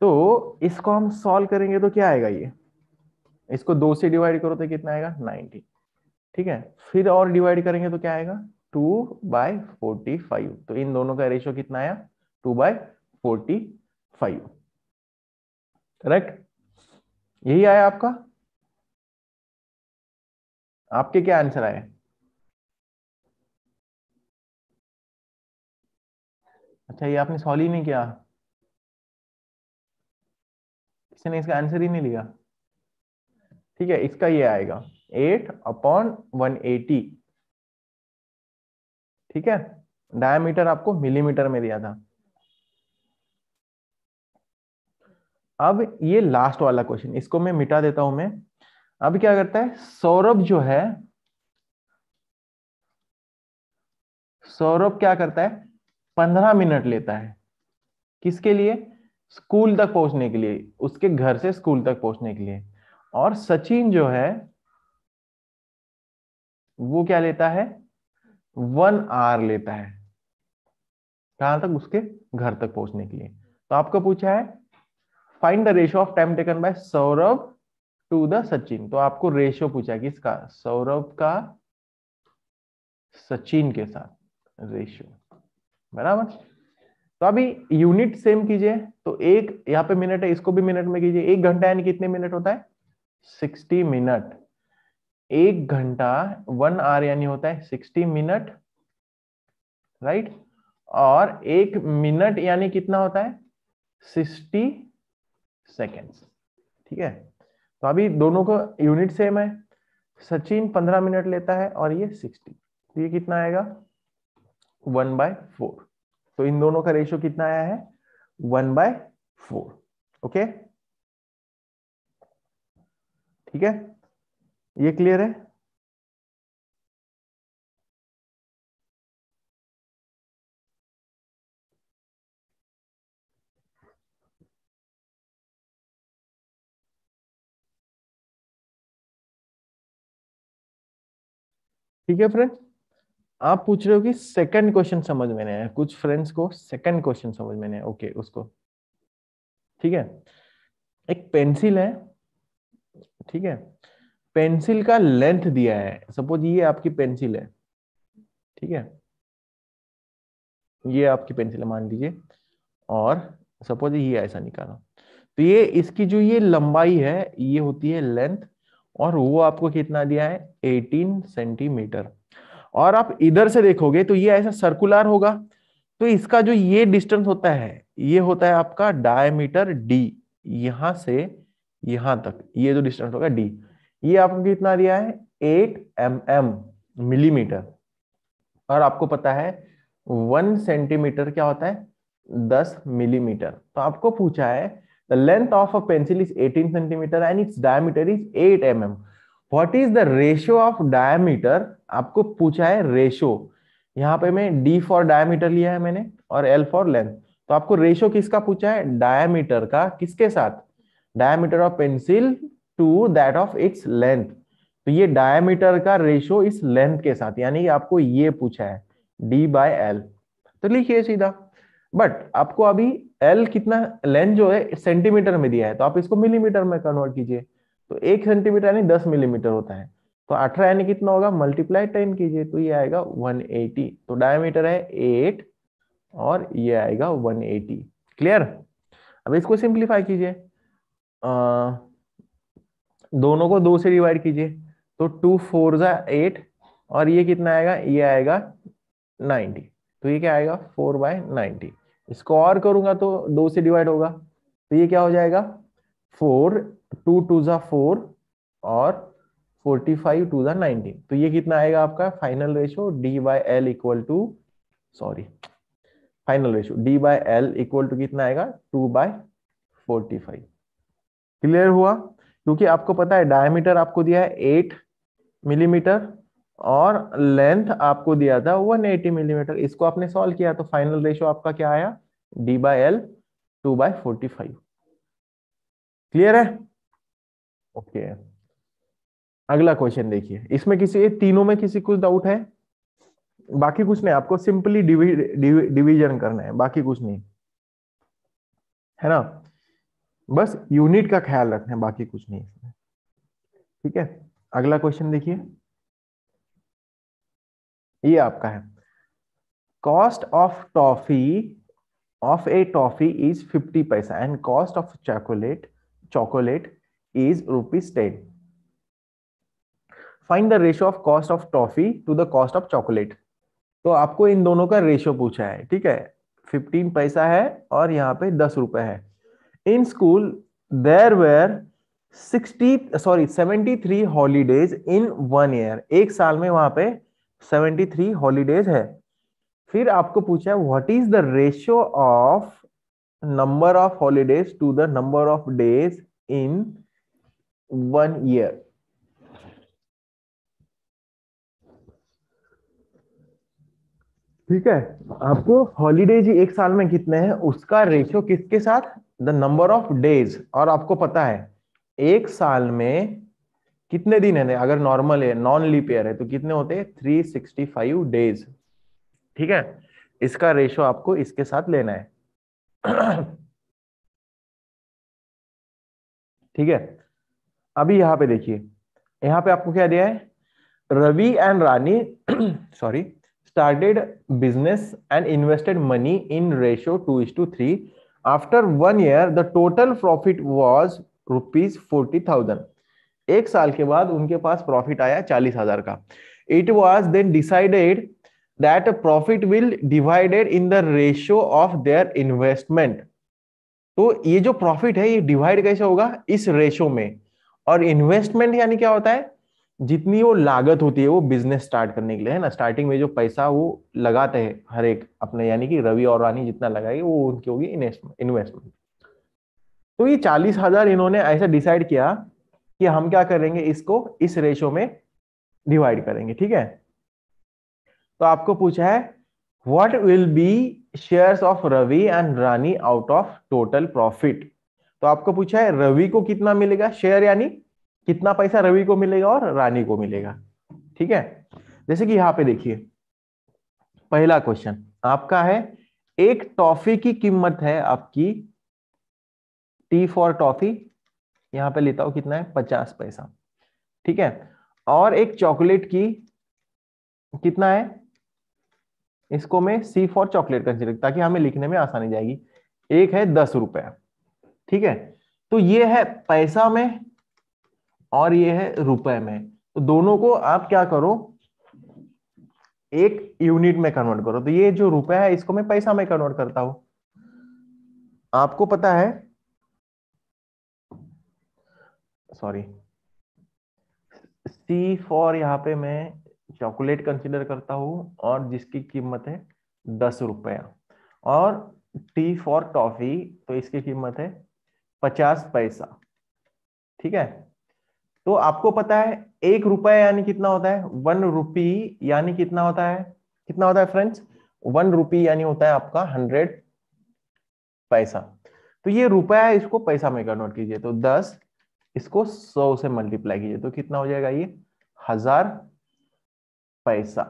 तो इसको हम सॉल्व करेंगे तो क्या आएगा ये इसको दो से डिवाइड करो तो कितना आएगा नाइनटी ठीक है फिर और डिवाइड करेंगे तो क्या आएगा टू बाय फोर्टी फाइव तो इन दोनों का रेशियो कितना आया two by forty five correct यही आया आपका आपके क्या आंसर आए अच्छा ये आपने सॉल्व ही नहीं किया इसने इसका आंसर ही नहीं लिया ठीक है इसका ये आएगा एट अपॉन वन एटी ठीक है डायमीटर आपको मिलीमीटर में दिया था अब ये लास्ट वाला क्वेश्चन इसको मैं मिटा देता हूं मैं अब क्या करता है सौरभ जो है सौरभ क्या करता है पंद्रह मिनट लेता है किसके लिए स्कूल तक पहुंचने के लिए उसके घर से स्कूल तक पहुंचने के लिए और सचिन जो है वो क्या लेता है वन आर लेता है कहां तक उसके घर तक पहुंचने के लिए तो आपको पूछा है find the ratio of time taken by Saurabh to the Sachin तो आपको रेशियो पूछा किसका सौरभ का सचिन के साथ रेशियो बराबर तो अभी यूनिट सेम कीजिए तो एक यहाँ पे मिनट है इसको भी मिनट में कीजिए एक घंटा यानी कितने मिनट होता है सिक्सटी मिनट एक घंटा वन आर यानी होता है सिक्सटी मिनट राइट और एक मिनट यानी कितना होता है सिक्सटी सेकेंड्स ठीक है तो अभी दोनों को यूनिट सेम है सचिन पंद्रह मिनट लेता है और ये सिक्सटी तो ये कितना आएगा वन बाय फोर तो इन दोनों का रेशियो कितना आया है वन बाय फोर ओके ठीक है ये क्लियर है ठीक है फ्रेंड आप पूछ रहे हो कि सेकंड क्वेश्चन समझ में नहीं आया कुछ फ्रेंड्स को सेकंड क्वेश्चन समझ में नहीं ओके उसको ठीक है एक पेंसिल है ठीक है पेंसिल का लेंथ दिया है सपोज ये आपकी पेंसिल है ठीक है ये आपकी पेंसिल है मान लीजिए और सपोज ये ऐसा निकालो तो ये इसकी जो ये लंबाई है ये होती है लेंथ और वो आपको कितना दिया है 18 सेंटीमीटर और आप इधर से देखोगे तो ये ऐसा सर्कुलर होगा तो इसका जो ये डिस्टेंस होता है ये होता है आपका डायमीटर डी यहां से यहां तक ये जो डिस्टेंस होगा डी ये आपको कितना दिया है एट एम एम मिलीमीटर और आपको पता है वन सेंटीमीटर क्या होता है दस मिलीमीटर तो आपको पूछा है the length of a pencil is eighteen centimetre and its diameter is eight M M what is the ratio of diameter आपको पूछा है रेशो यहाँ पे मैं डी फॉर डायमीटर लिया है मैंने और एल फॉर लेंथ तो आपको रेशो किसका पूछा है डायमीटर का किसके साथ diameter of pencil to that of its length तो ये डायमीटर का रेशो इस लेंथ के साथ यानी आपको ये पूछा है डी बाय एल तो लिखिए सीधा बट आपको अभी एल कितना लेंथ जो है सेंटीमीटर में दिया है तो आप इसको मिलीमीटर में कन्वर्ट कीजिए तो एक सेंटीमीटर यानी दस मिलीमीटर होता है तो अठारह यानी कितना होगा मल्टीप्लाई टेन कीजिए तो ये आएगा वन एटी तो डायमीटर है एट और ये आएगा वन एटी क्लियर अब इसको सिंप्लीफाई कीजिए दोनों को दो से डिवाइड कीजिए तो टू फोर जा एट और ये कितना आएगा ये आएगा नाइनटी तो ये क्या आएगा फोर बाय नाइनटी इसको और करूंगा तो दो से डिवाइड होगा तो ये क्या हो जाएगा फोर टू टू ज फोर और फोर्टी फाइव टू दाइनटीन तो ये कितना आएगा आपका final ratio D by L equal to sorry final ratio D by L equal to कितना आएगा two by forty five clear हुआ क्योंकि आपको पता है डायमीटर आपको दिया है एट मिलीमीटर और लेंथ आपको दिया था एटी मिलीमीटर इसको आपने सॉल्व किया तो फाइनल रेशियो आपका क्या आया D by L two by forty five clear है ओके okay. अगला क्वेश्चन देखिए इसमें किसी ये तीनों में किसी कुछ डाउट है बाकी कुछ नहीं आपको सिंपली डिवीजन करना है बाकी कुछ नहीं है ना बस यूनिट का ख्याल रखना है बाकी कुछ नहीं इसमें ठीक है अगला क्वेश्चन देखिए ये आपका है cost of toffee of a toffee is fifty paisa and cost of chocolate chocolate is rupees 10 find the ratio of cost of toffee to the cost of chocolate तो आपको इन दोनों का रेशियो पूछा है ठीक है फिफ्टीन पैसा है और यहाँ पे दस रुपए है in school there were sixty sorry seventy three holidays in one year एक साल में वहां पे सेवेंटी थ्री हॉलीडेज है फिर आपको पूछा है what is the ratio of number of holidays to the number of days in one year. ठीक है आपको हॉलीडेज एक साल में कितने हैं उसका रेशियो किसके साथ द नंबर ऑफ डेज और आपको पता है एक साल में कितने दिन है अगर नॉर्मल है नॉन लीप ईयर है तो कितने होते हैं थ्री सिक्सटी फाइव डेज ठीक है इसका रेशियो आपको इसके साथ लेना है <clears throat> ठीक है अभी यहां पे देखिए यहां पे आपको क्या दिया है Ravi and Rani sorry business and invested money in in two is to three after one year the total profit was rupees forty thousand एक साल के बाद उनके पास प्रॉफिट आया चालीस हजार का it was then decided that profit will divided in the ratio of their investment तो ये जो प्रॉफिट है ये डिवाइड कैसे होगा इस रेशियो में और इन्वेस्टमेंट यानी क्या होता है जितनी वो लागत होती है वो बिजनेस स्टार्ट करने के लिए है ना स्टार्टिंग में जो पैसा वो लगाते हैं हर एक अपने यानी कि रवि और रानी जितना लगाएगी वो उनकी होगी इन्वेस्टमेंट तो ये चालीस हजार इन्होंने ऐसा डिसाइड किया कि हम क्या करेंगे इसको इस रेशो में डिवाइड करेंगे ठीक है तो आपको पूछा है what will be share of Ravi and Rani out of total profit तो आपको पूछा है रवि को कितना मिलेगा शेयर यानी कितना पैसा रवि को मिलेगा और रानी को मिलेगा ठीक है जैसे कि यहां पे देखिए पहला क्वेश्चन आपका है एक टॉफी की कीमत है आपकी टी फॉर टॉफी यहां पे लेता हूं कितना है पचास पैसा ठीक है और एक चॉकलेट की कितना है इसको मैं सी फॉर चॉकलेट कंसिडर ताकि हमें लिखने में आसानी जाएगी एक है दस रुपया ठीक है तो ये है पैसा में और ये है रुपए में तो दोनों को आप क्या करो एक यूनिट में कन्वर्ट करो तो ये जो रुपए है इसको मैं पैसा में कन्वर्ट करता हूं आपको पता है सॉरी सी फॉर यहां पे मैं चॉकलेट कंसिडर करता हूं और जिसकी कीमत है दस रुपया और टी फॉर टॉफी तो इसकी कीमत है पचास पैसा ठीक है तो आपको पता है एक रुपया यानी कितना होता है वन रुपी यानी कितना होता है कितना होता है फ्रेंड्स वन रुपी यानी होता है आपका हंड्रेड पैसा तो ये रुपया है इसको पैसा में कन्वर्ट कीजिए तो दस इसको सौ से मल्टीप्लाई कीजिए तो कितना हो जाएगा ये हजार पैसा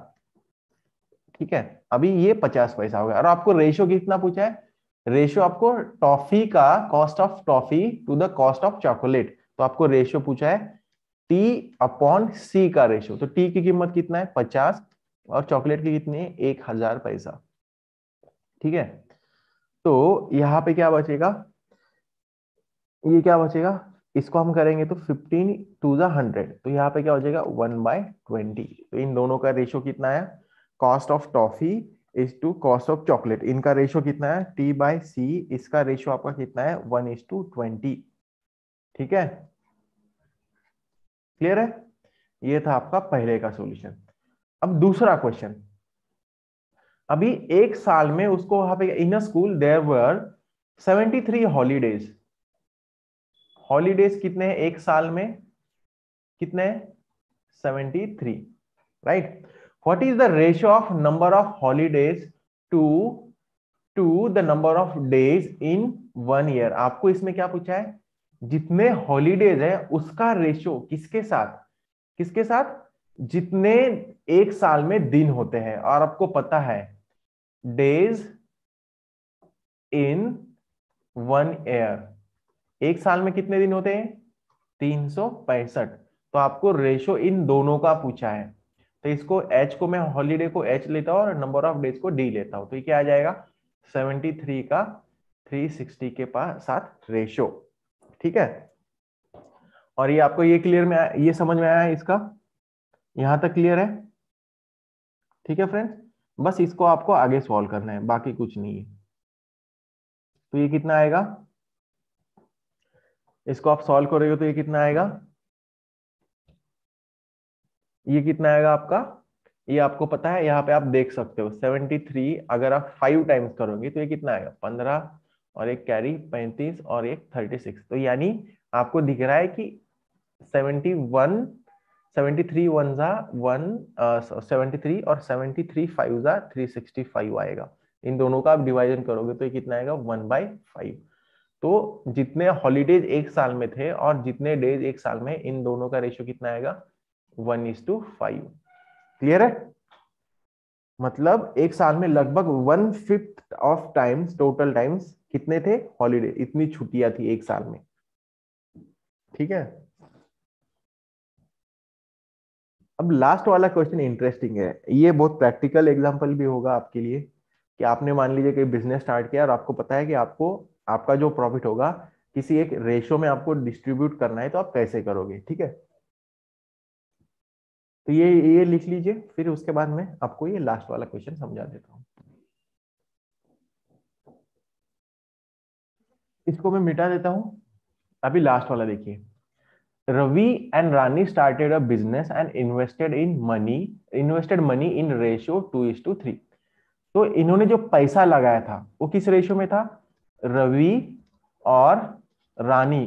ठीक है अभी ये पचास पैसा हो गया और आपको रेशियो कितना पूछा है रेशियो आपको टॉफी का cost of toffee to the cost of chocolate तो आपको रेशियो पूछा है टी अपॉन सी का रेशियो तो टी की कीमत कितना है पचास और चॉकलेट की कितनी है एक हजार पैसा ठीक है तो यहाँ पे क्या बचेगा ये क्या बचेगा इसको हम करेंगे तो फिफ्टीन टू द तो यहाँ पे क्या हो जाएगा वन बाय ट्वेंटी तो इन दोनों का रेशियो कितना है cost of toffee is to cost of chocolate इनका रेशियो कितना है टी बाई सी इसका रेशियो आपका कितना है वन इज टू ट्वेंटी ठीक है क्लियर है ये था आपका पहले का सॉल्यूशन अब दूसरा क्वेश्चन अभी एक साल में उसको वहां पे in school there were seventy three holidays holidays कितने हैं एक साल में कितने seventy three right what is the ratio of number of holidays to to the number of days in one year आपको इसमें क्या पूछा है जितने हॉलीडेज है उसका रेशो किसके साथ किसके साथ जितने एक साल में दिन होते हैं और आपको पता है डेज इन वन ईयर एक साल में कितने दिन होते हैं तीन तो आपको रेशो इन दोनों का पूछा है तो इसको एच को मैं हॉलीडे को एच लेता हूँ और नंबर ऑफ डेज को डी लेता हूँ तो ये क्या आ जाएगा 73 का 360 के पास साथ रेशो ठीक है और ये आपको ये क्लियर में ये समझ में आया इसका यहां तक क्लियर है ठीक है फ्रेंड्स बस इसको आपको आगे सॉल्व करना है बाकी कुछ नहीं है तो ये कितना आएगा इसको आप सॉल्व करोगे तो ये कितना आएगा ये कितना आएगा आपका ये आपको पता है यहाँ पे आप देख सकते हो 73 अगर आप फाइव टाइम्स करोगे तो ये कितना आएगा 15 और एक कैरी 35 और एक 36 तो यानी आपको दिख रहा है कि 71 थ्री वन जा वन सेवेंटी थ्री और 73 थ्री फाइव जा थ्री आएगा इन दोनों का आप डिवाइजन करोगे तो ये कितना आएगा वन बाई फाइव तो जितने हॉलीडेज एक साल में थे और जितने डेज एक साल में इन दोनों का रेशियो कितना आएगा one is to five clear है मतलब एक साल में लगभग one fifth of times total times कितने थे हॉलीडे इतनी छुट्टियां थी एक साल में ठीक है अब लास्ट वाला क्वेश्चन इंटरेस्टिंग है ये बहुत प्रैक्टिकल एग्जांपल भी होगा आपके लिए कि आपने मान लीजिए कि बिजनेस स्टार्ट किया और आपको पता है कि आपको आपका जो प्रॉफिट होगा किसी एक रेशो में आपको डिस्ट्रीब्यूट करना है तो आप कैसे करोगे ठीक है तो ये ये लिख लीजिए फिर उसके बाद में आपको ये लास्ट वाला क्वेश्चन समझा देता हूँ इसको मैं मिटा देता हूँ अभी लास्ट वाला देखिए Ravi and Rani started a business and invested in money invested money in ratio two is to three तो इन्होंने जो पैसा लगाया था वो किस रेशियो में था रवि और रानी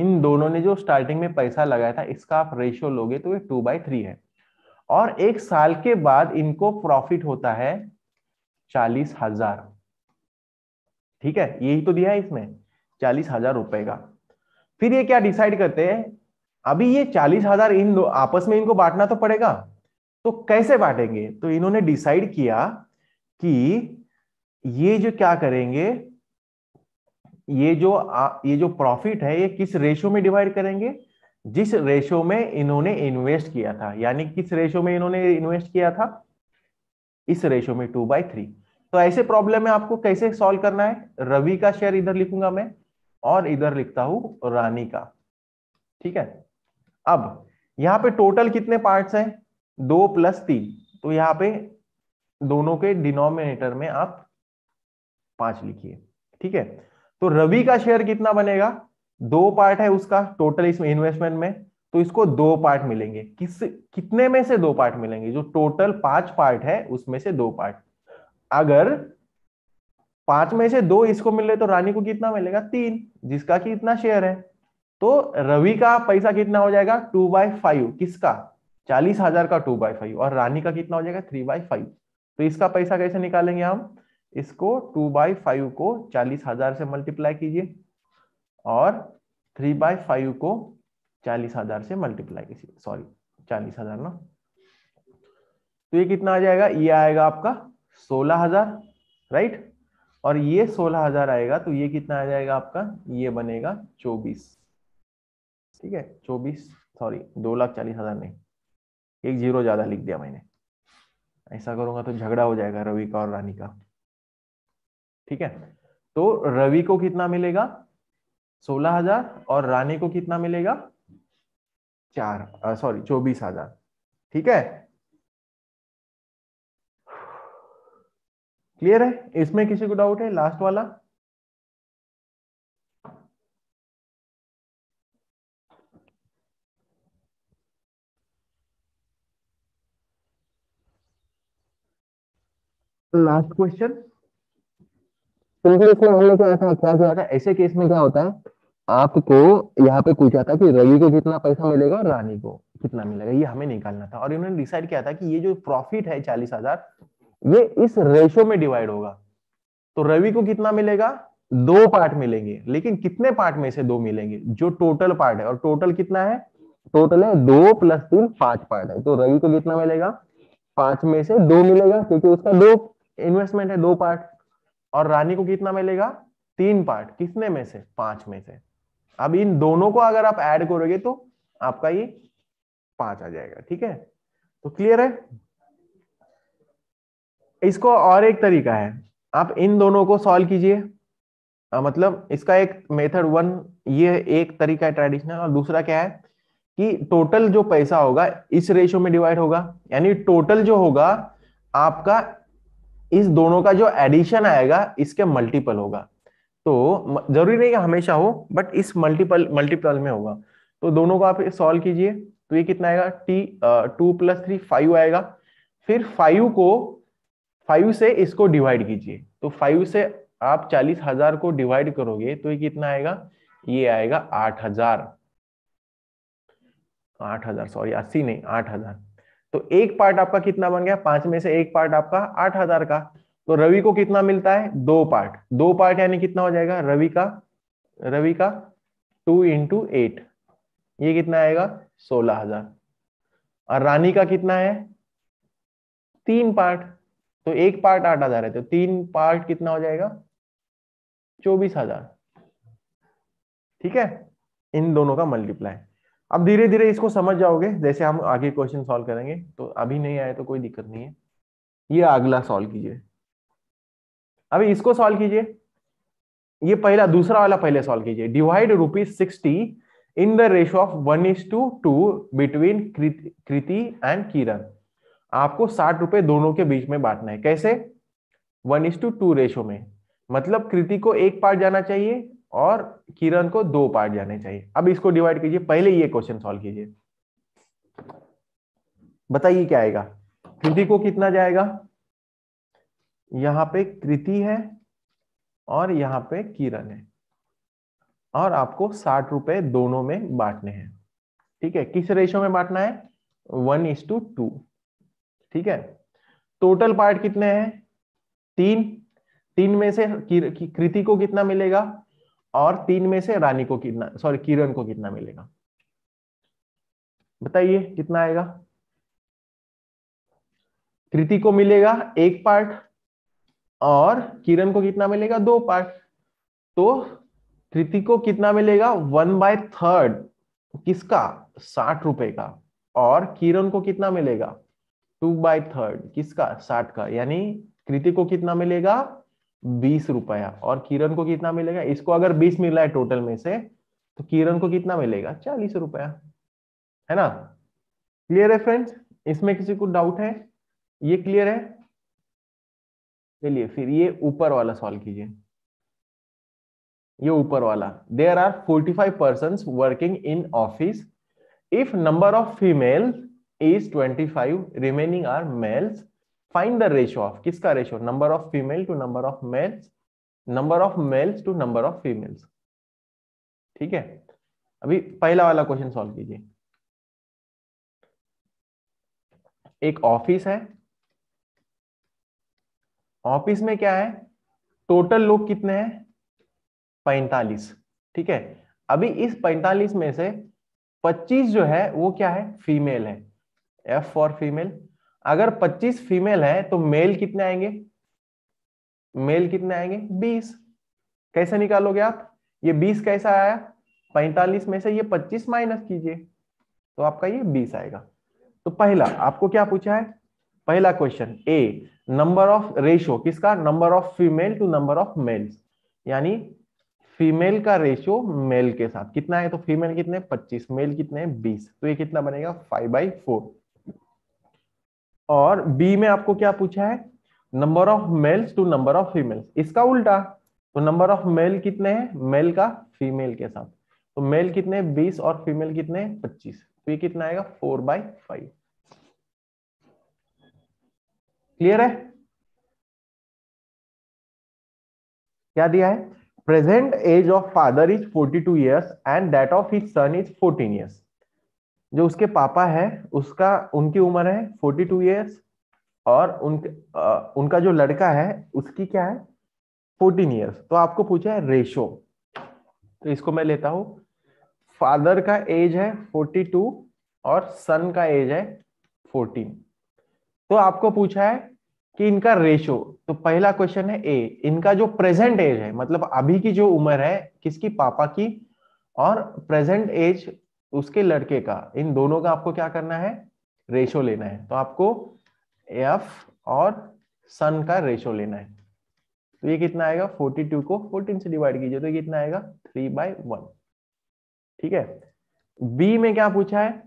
इन दोनों ने जो स्टार्टिंग में पैसा लगाया था इसका आप रेशियो लोगे तो ये टू बाई थ्री है और एक साल के बाद इनको प्रॉफिट होता है चालीस हजार ठीक है यही तो दिया है इसमें चालीस हजार रुपए का फिर ये क्या डिसाइड करते हैं अभी ये चालीस हजार इन आपस में इनको बांटना तो पड़ेगा तो कैसे बांटेंगे तो इन्होंने डिसाइड किया कि ये जो क्या करेंगे ये जो आ, ये जो प्रॉफिट है ये किस रेशियो में डिवाइड करेंगे जिस रेशो में इन्होंने इन्वेस्ट किया था यानी किस रेशो में इन्होंने इन्वेस्ट किया था इस रेशो में टू बाई थ्री तो ऐसे प्रॉब्लम में आपको कैसे सॉल्व करना है रवि का शेयर इधर लिखूंगा मैं और इधर लिखता हूं रानी का ठीक है अब यहां पे टोटल कितने पार्ट्स हैं दो प्लस तीन तो यहां पे दोनों के डिनोमिनेटर में आप पांच लिखिए ठीक है तो रवि का शेयर कितना बनेगा दो पार्ट है उसका टोटल इसमें इन्वेस्टमेंट में तो इसको दो पार्ट मिलेंगे किस कितने में से दो पार्ट मिलेंगे जो टोटल पांच पार्ट है उसमें से दो पार्ट अगर पांच में से दो इसको मिल रहे तो रानी को कितना मिलेगा तीन जिसका कि इतना शेयर है तो रवि का पैसा कितना हो जाएगा टू बाय फाइव किसका चालीस हजार का टू बाय फाइव और रानी का कितना हो जाएगा थ्री बाय फाइव तो इसका पैसा कैसे निकालेंगे हम इसको टू बाई फाइव को चालीस हजार से मल्टीप्लाई कीजिए और थ्री बाय फाइव को चालीस हजार से मल्टीप्लाई सॉरी चालीस हजार ना तो ये कितना आ जाएगा ये आएगा आपका सोलह हजार राइट और ये सोलह हजार आएगा तो ये कितना आ जाएगा आपका ये बनेगा चौबीस ठीक है चौबीस सॉरी दो लाख चालीस हजार नहीं एक जीरो ज्यादा लिख दिया मैंने ऐसा करूंगा तो झगड़ा हो जाएगा रवि का और रानी का ठीक है तो रवि को कितना मिलेगा सोलह हजार और रानी को कितना मिलेगा चार सॉरी चौबीस हजार ठीक है क्लियर है इसमें किसी को डाउट है लास्ट वाला लास्ट क्वेश्चन सिंपली तो इसमें हम लोग ऐसा होता है ऐसे केस में क्या होता है आपको यहाँ पे पूछा था कि रवि को कितना पैसा मिलेगा और रानी को कितना मिलेगा ये हमें निकालना था और इन्होंने डिसाइड किया था कि ये जो प्रॉफिट है चालीस हजार ये इस रेशो में डिवाइड होगा तो रवि को कितना मिलेगा दो पार्ट मिलेंगे लेकिन कितने पार्ट में से दो मिलेंगे जो टोटल पार्ट है और टोटल कितना है टोटल है दो प्लस तीन पांच पार्ट है तो रवि को कितना मिलेगा पांच में से दो मिलेगा क्योंकि उसका दो इन्वेस्टमेंट है दो पार्ट और रानी को कितना मिलेगा तीन पार्ट किसने में से पांच में से अब इन दोनों को अगर आप ऐड करोगे तो आपका ये पांच आ जाएगा ठीक है तो क्लियर है इसको और एक तरीका है आप इन दोनों को सॉल्व कीजिए मतलब इसका एक मेथड वन ये एक तरीका है ट्रेडिशनल और दूसरा क्या है कि टोटल जो पैसा होगा इस रेशो में डिवाइड होगा यानी टोटल जो होगा आपका इस दोनों का जो एडिशन आएगा इसके मल्टीपल होगा तो जरूरी नहीं कि हमेशा हो बट इस मल्टीपल मल्टीपल में होगा तो दोनों को आप सॉल्व कीजिए तो ये कितना आएगा T two plus three five आएगा फिर फाइव को फाइव से इसको डिवाइड कीजिए तो फाइव से आप चालीस हजार को डिवाइड करोगे तो ये कितना आएगा ये आएगा आठ हजार आठ हजार सॉरी अस्सी नहीं आठ हजार तो एक पार्ट आपका कितना बन गया पांच में से एक पार्ट आपका आठ हजार का तो रवि को कितना मिलता है दो पार्ट दो पार्ट यानी कितना हो जाएगा रवि का रवि का टू इंटू एट ये कितना आएगा सोलह हजार और रानी का कितना है तीन पार्ट तो एक पार्ट आठ हजार है तो तीन पार्ट कितना हो जाएगा चौबीस हजार ठीक है इन दोनों का मल्टीप्लाई अब धीरे धीरे इसको समझ जाओगे जैसे हम आगे क्वेश्चन सॉल्व करेंगे तो अभी नहीं आए तो कोई दिक्कत नहीं है ये अगला सॉल्व कीजिए अभी इसको सॉल्व कीजिए ये पहला दूसरा वाला पहले सॉल्व कीजिए divide rupees sixty in the ratio of one is to two between Kriti and Kiran आपको साठ रुपए दोनों के बीच में बांटना है कैसे one is to two ratio में मतलब कृति को एक पार्ट जाना चाहिए और किरण को दो पार्ट जाने चाहिए अब इसको डिवाइड कीजिए पहले ये क्वेश्चन सॉल्व कीजिए बताइए क्या आएगा कृति को कितना जाएगा यहां पे कृति है और यहां पे किरण है और आपको साठ रुपए दोनों में बांटने हैं ठीक है किस रेशो में बांटना है वन इज टू टू ठीक है टोटल पार्ट कितने हैं तीन तीन में से कृति को कितना मिलेगा और तीन में से रानी को कितना सॉरी किरण को कितना मिलेगा बताइए कितना आएगा कृति को मिलेगा एक पार्ट और किरण को कितना मिलेगा दो पार्ट तो कृति को कितना मिलेगा वन बाय थर्ड किसका साठ रुपए का और किरण को कितना मिलेगा टू बाय थर्ड किसका साठ का यानी कृति को कितना मिलेगा बीस रुपया और किरण को कितना मिलेगा इसको अगर बीस मिला है टोटल में से तो किरण को कितना मिलेगा चालीस रुपया है ना क्लियर है फ्रेंड्स इसमें किसी को डाउट है ये क्लियर है चलिए फिर ये ऊपर वाला सॉल्व कीजिए ये ऊपर वाला there are forty five person working in office if number of female is twenty five remaining are males find the ratio of किसका ratio number of female to number of males number of males to number of females ठीक है अभी पहला वाला question solve कीजिए एक office है office में क्या है टोटल लोग कितने हैं पैंतालीस ठीक है अभी इस पैंतालीस में से पच्चीस जो है वो क्या है फीमेल है एफ फॉर फीमेल अगर 25 फीमेल है तो मेल कितने आएंगे मेल कितने आएंगे 20 कैसे निकालोगे आप ये 20 कैसा आया 45 में से ये 25 माइनस कीजिए तो आपका ये 20 आएगा तो पहला आपको क्या पूछा है पहला question A number of ratio किसका number of female to number of males यानी फीमेल का रेशियो मेल के साथ कितना है तो फीमेल कितने 25 मेल कितने 20 तो ये कितना बनेगा 5 बाई फोर और बी में आपको क्या पूछा है number of males to number of females इसका उल्टा तो नंबर ऑफ मेल कितने हैं मेल का फीमेल के साथ तो मेल कितने बीस और फीमेल कितने पच्चीस तो ये कितना आएगा फोर बाई फाइव क्लियर है क्या दिया है present age of father is forty two years and that of his son is fourteen years जो उसके पापा है उसका उनकी उम्र है फोर्टी टू ईयर्स और उनके आ, उनका जो लड़का है उसकी क्या है फोर्टीन ईयर्स तो आपको पूछा है रेशो तो इसको मैं लेता हूं फादर का एज है फोर्टी टू और सन का एज है फोर्टीन तो आपको पूछा है कि इनका रेशो तो पहला क्वेश्चन है ए इनका जो प्रेजेंट एज है मतलब अभी की जो उम्र है किसकी पापा की और प्रेजेंट एज उसके लड़के का इन दोनों का आपको क्या करना है रेशो लेना है तो आपको एफ और सन का रेशो लेना है तो ये कितना आएगा 42 को 14 से डिवाइड कीजिए तो ये कितना आएगा 3 बाई वन ठीक है बी में क्या पूछा है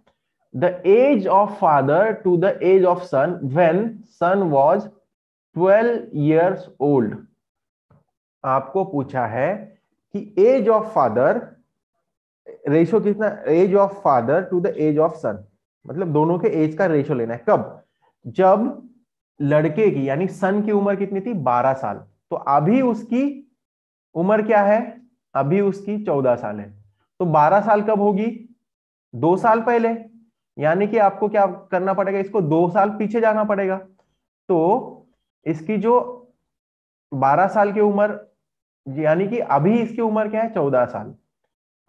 the age of father to the age of son when son was 12 years old आपको पूछा है कि एज ऑफ फादर रेशो कितना age of father to the age of son मतलब दोनों के एज का रेशो लेना है कब जब लड़के की यानी सन की उम्र कितनी थी बारह साल तो अभी उसकी उम्र क्या है अभी उसकी चौदह साल है तो बारह साल कब होगी दो साल पहले यानी कि आपको क्या करना पड़ेगा इसको दो साल पीछे जाना पड़ेगा तो इसकी जो बारह साल की उम्र यानी कि अभी इसकी उम्र क्या है चौदह साल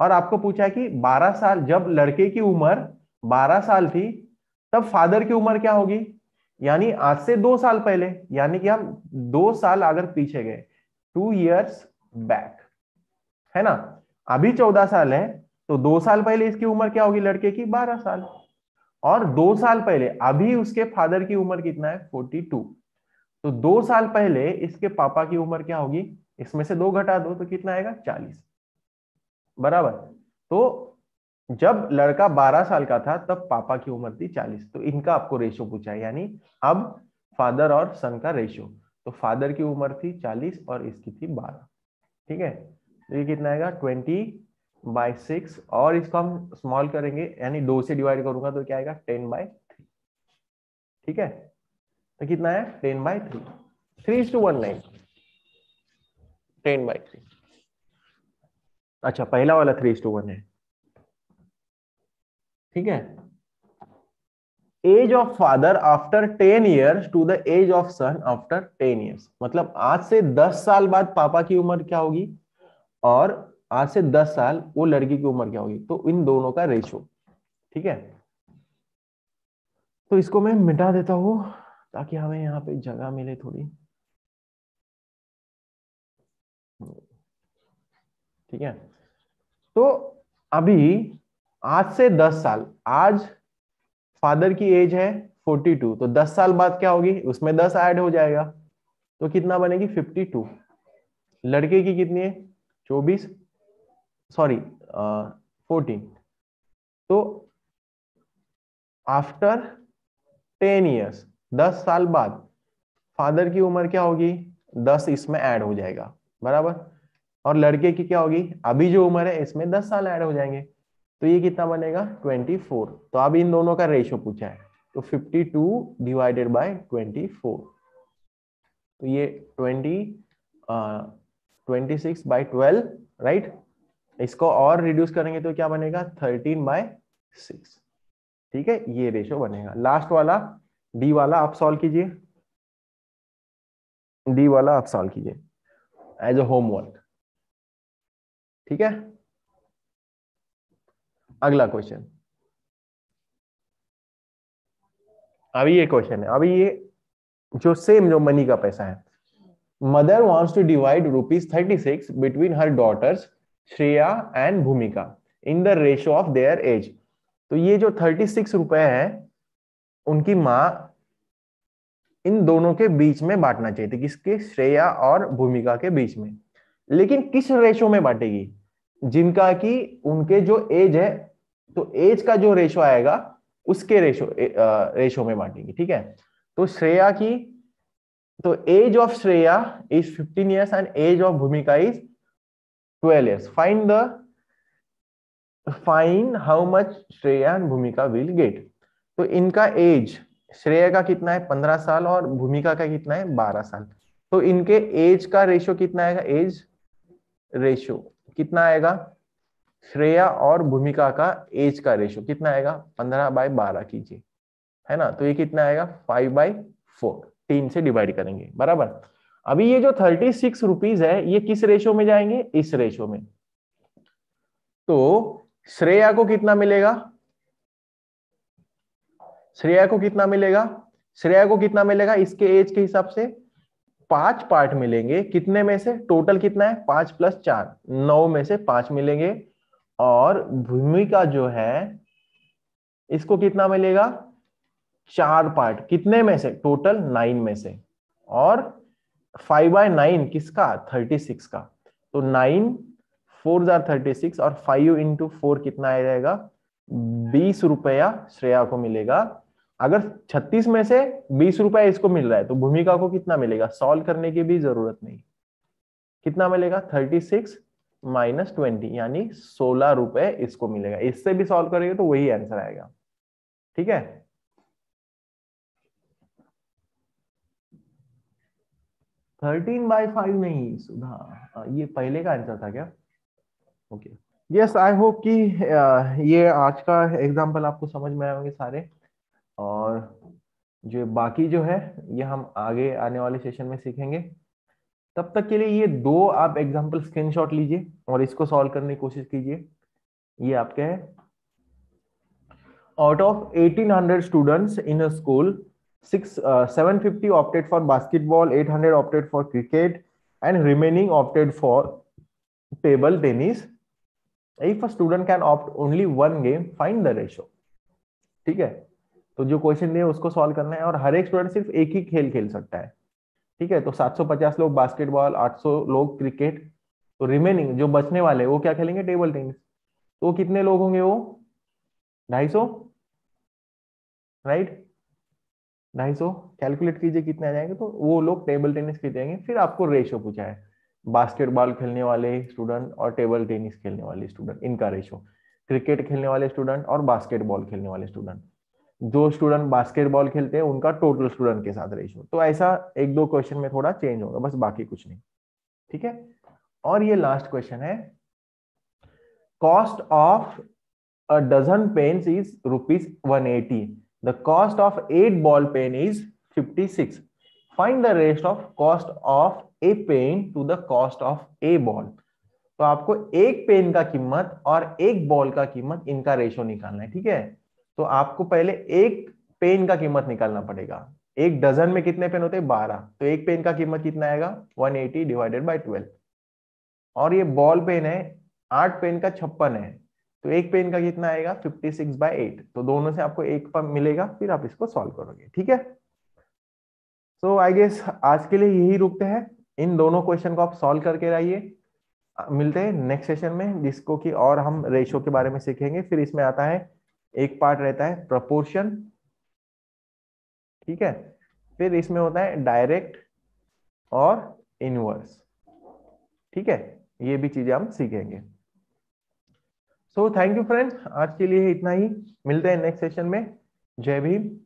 और आपको पूछा कि 12 साल जब लड़के की उम्र 12 साल थी तब फादर की उम्र क्या होगी यानी आज से दो साल पहले यानी कि हम दो साल अगर पीछे गए टू इयर्स बैक है ना अभी चौदह साल है तो दो साल पहले इसकी उम्र क्या होगी लड़के की बारह साल और दो साल पहले अभी उसके फादर की उम्र कितना है फोर्टी टू तो दो साल पहले इसके पापा की उम्र क्या होगी इसमें से दो घटा दो तो कितना आएगा चालीस बराबर तो जब लड़का 12 साल का था तब पापा की उम्र थी 40 तो इनका आपको रेशियो पूछा है यानी अब फादर और सन का रेशियो तो फादर की उम्र थी 40 और इसकी थी 12 ठीक है तो ये कितना आएगा 20 बाय सिक्स और इसको हम स्मॉल करेंगे यानी दो से डिवाइड करूंगा तो क्या आएगा टेन बाय थ्री ठीक है तो कितना है ten by three three two one nine ten by three अच्छा पहला वाला थ्री टू वन है ठीक है age of father after ten years to the age of son after ten years मतलब आज से दस साल बाद पापा की उम्र क्या होगी और आज से दस साल वो लड़की की उम्र क्या होगी तो इन दोनों का रेशो ठीक है तो इसको मैं मिटा देता हूं ताकि हमें यहाँ पे जगह मिले थोड़ी ठीक है तो अभी आज से दस साल आज फादर की एज है फोर्टी टू तो दस साल बाद क्या होगी उसमें दस ऐड हो जाएगा तो कितना बनेगी फिफ्टी टू लड़के की कितनी है चौबीस सॉरी फोर्टीन तो आफ्टर टेन ईयर्स दस साल बाद फादर की उम्र क्या होगी दस इसमें ऐड हो जाएगा बराबर और लड़के की क्या होगी अभी जो उम्र है इसमें दस साल ऐड हो जाएंगे तो ये कितना बनेगा ट्वेंटी फोर तो अब इन दोनों का रेशियो पूछा है तो fifty two divided by twenty four तो ये twenty twenty six by twelve right इसको और रिड्यूस करेंगे तो क्या बनेगा थर्टीन बाय सिक्स ठीक है ये रेशियो बनेगा लास्ट वाला डी वाला आप सॉल्व कीजिए डी वाला आप सॉल्व कीजिए एज अ होमवर्क ठीक है अगला क्वेश्चन अभी ये क्वेश्चन है अभी ये जो सेम जो मनी का पैसा है mother wants to divide rupees thirty six between her daughters Shreya and Bhumika in the ratio of their age तो ये जो थर्टी सिक्स रुपए है उनकी माँ इन दोनों के बीच में बांटना चाहिए तो किसके श्रेया और भूमिका के बीच में लेकिन किस रेशो में बांटेगी जिनका कि उनके जो एज है तो एज का जो रेशो आएगा उसके रेशो रेशो में बांटेगी ठीक है तो श्रेया की तो age of Shreya is 15 years and age of Bhumika is 12 years find the fine how much Shreya and Bhumika will get तो इनका एज श्रेया का कितना है पंद्रह साल और भूमिका का कितना है बारह साल तो इनके एज का रेशियो कितना आएगा एज रेशो कितना आएगा श्रेया और भूमिका का एज का रेशो कितना आएगा पंद्रह बाय बारह कीजिए है ना तो ये कितना आएगा फाइव बाई फोर तीन से डिवाइड करेंगे बराबर अभी ये जो थर्टी सिक्स रुपीज है ये किस रेशो में जाएंगे इस रेशो में तो श्रेया को कितना मिलेगा श्रेया को कितना मिलेगा श्रेया को कितना मिलेगा इसके एज के हिसाब से पांच पार्ट मिलेंगे कितने में से टोटल कितना है पांच प्लस चार नौ में से पांच मिलेंगे और भूमिका जो है इसको कितना मिलेगा चार पार्ट कितने में से टोटल नाइन में से और फाइव बाय नाइन किसका थर्टी सिक्स का तो नाइन फोर जार थर्टी सिक्स और फाइव इंटू फोर कितना आ जाएगा बीस रुपया श्रेया को मिलेगा अगर 36 में से बीस रुपए इसको मिल रहा है तो भूमिका को कितना मिलेगा सॉल्व करने की भी जरूरत नहीं कितना मिलेगा 36 सिक्स माइनस ट्वेंटी यानी सोलह रुपए इसको मिलेगा इससे भी सॉल्व करेंगे तो वही आंसर आएगा ठीक है थर्टीन बाई फाइव नहीं सुधा ये पहले का आंसर था क्या ओके यस आई होप कि ये आज का एग्जाम्पल आपको समझ में आएंगे सारे और जो बाकी जो है ये हम आगे आने वाले सेशन में सीखेंगे तब तक के लिए ये दो आप एग्जाम्पल स्क्रीन शॉट लीजिए और इसको सॉल्व करने की कोशिश कीजिए ये आपके है out of eighteen hundred students in school six seven fifty opted for basketball eight hundred opted for cricket and remaining opted for table tennis if a student can opt only one game find the ratio ठीक है तो जो question दिए उसको solve करना है और हर एक स्टूडेंट सिर्फ एक ही खेल खेल सकता है ठीक है तो 750 लोग बास्केटबॉल 800 लोग क्रिकेट तो रिमेनिंग जो बचने वाले वो क्या खेलेंगे टेबल टेनिस तो कितने लोग होंगे वो ढाई सौ राइट ढाई सौ कैलकुलेट कीजिए कितने आ जाएंगे तो वो लोग टेबल टेनिस खेलेंगे फिर आपको रेशो पूछा है बास्केटबॉल खेलने वाले स्टूडेंट और टेबल टेनिस खेलने वाले स्टूडेंट इनका रेशो क्रिकेट खेलने वाले स्टूडेंट और बास्केटबॉल खेलने वाले स्टूडेंट जो स्टूडेंट बास्केटबॉल खेलते हैं उनका टोटल स्टूडेंट के साथ रेशियो तो ऐसा एक दो क्वेश्चन में थोड़ा चेंज होगा बस बाकी कुछ नहीं ठीक है और ये लास्ट क्वेश्चन है cost of pen is rupees one eighty the cost of eight ball pen is fifty six find the rest of cost of a pen to the cost of a ball तो आपको एक pen का कीमत और एक ball का कीमत इनका रेशो निकालना है ठीक है तो आपको पहले एक पेन का कीमत निकालना पड़ेगा एक डजन में कितने पेन होते हैं बारह तो एक पेन का कीमत कितना आएगा 180 डिवाइडेड बाई ट्वेल्व और ये बॉल पेन है आठ पेन का छप्पन है तो एक पेन का कितना आएगा 56 सिक्स बाई एट तो दोनों से आपको एक पर मिलेगा फिर आप इसको सॉल्व करोगे ठीक है सो आई गेस आज के लिए यही रुकते हैं इन दोनों क्वेश्चन को आप सॉल्व करके रहिए मिलते हैं नेक्स्ट सेशन में जिसको कि और हम रेशो के बारे में सीखेंगे फिर इसमें आता है एक पार्ट रहता है प्रपोर्शन ठीक है फिर इसमें होता है डायरेक्ट और इनवर्स ठीक है ये भी चीजें हम सीखेंगे सो थैंक यू फ्रेंड्स आज के लिए इतना ही मिलते हैं नेक्स्ट सेशन में जय भीम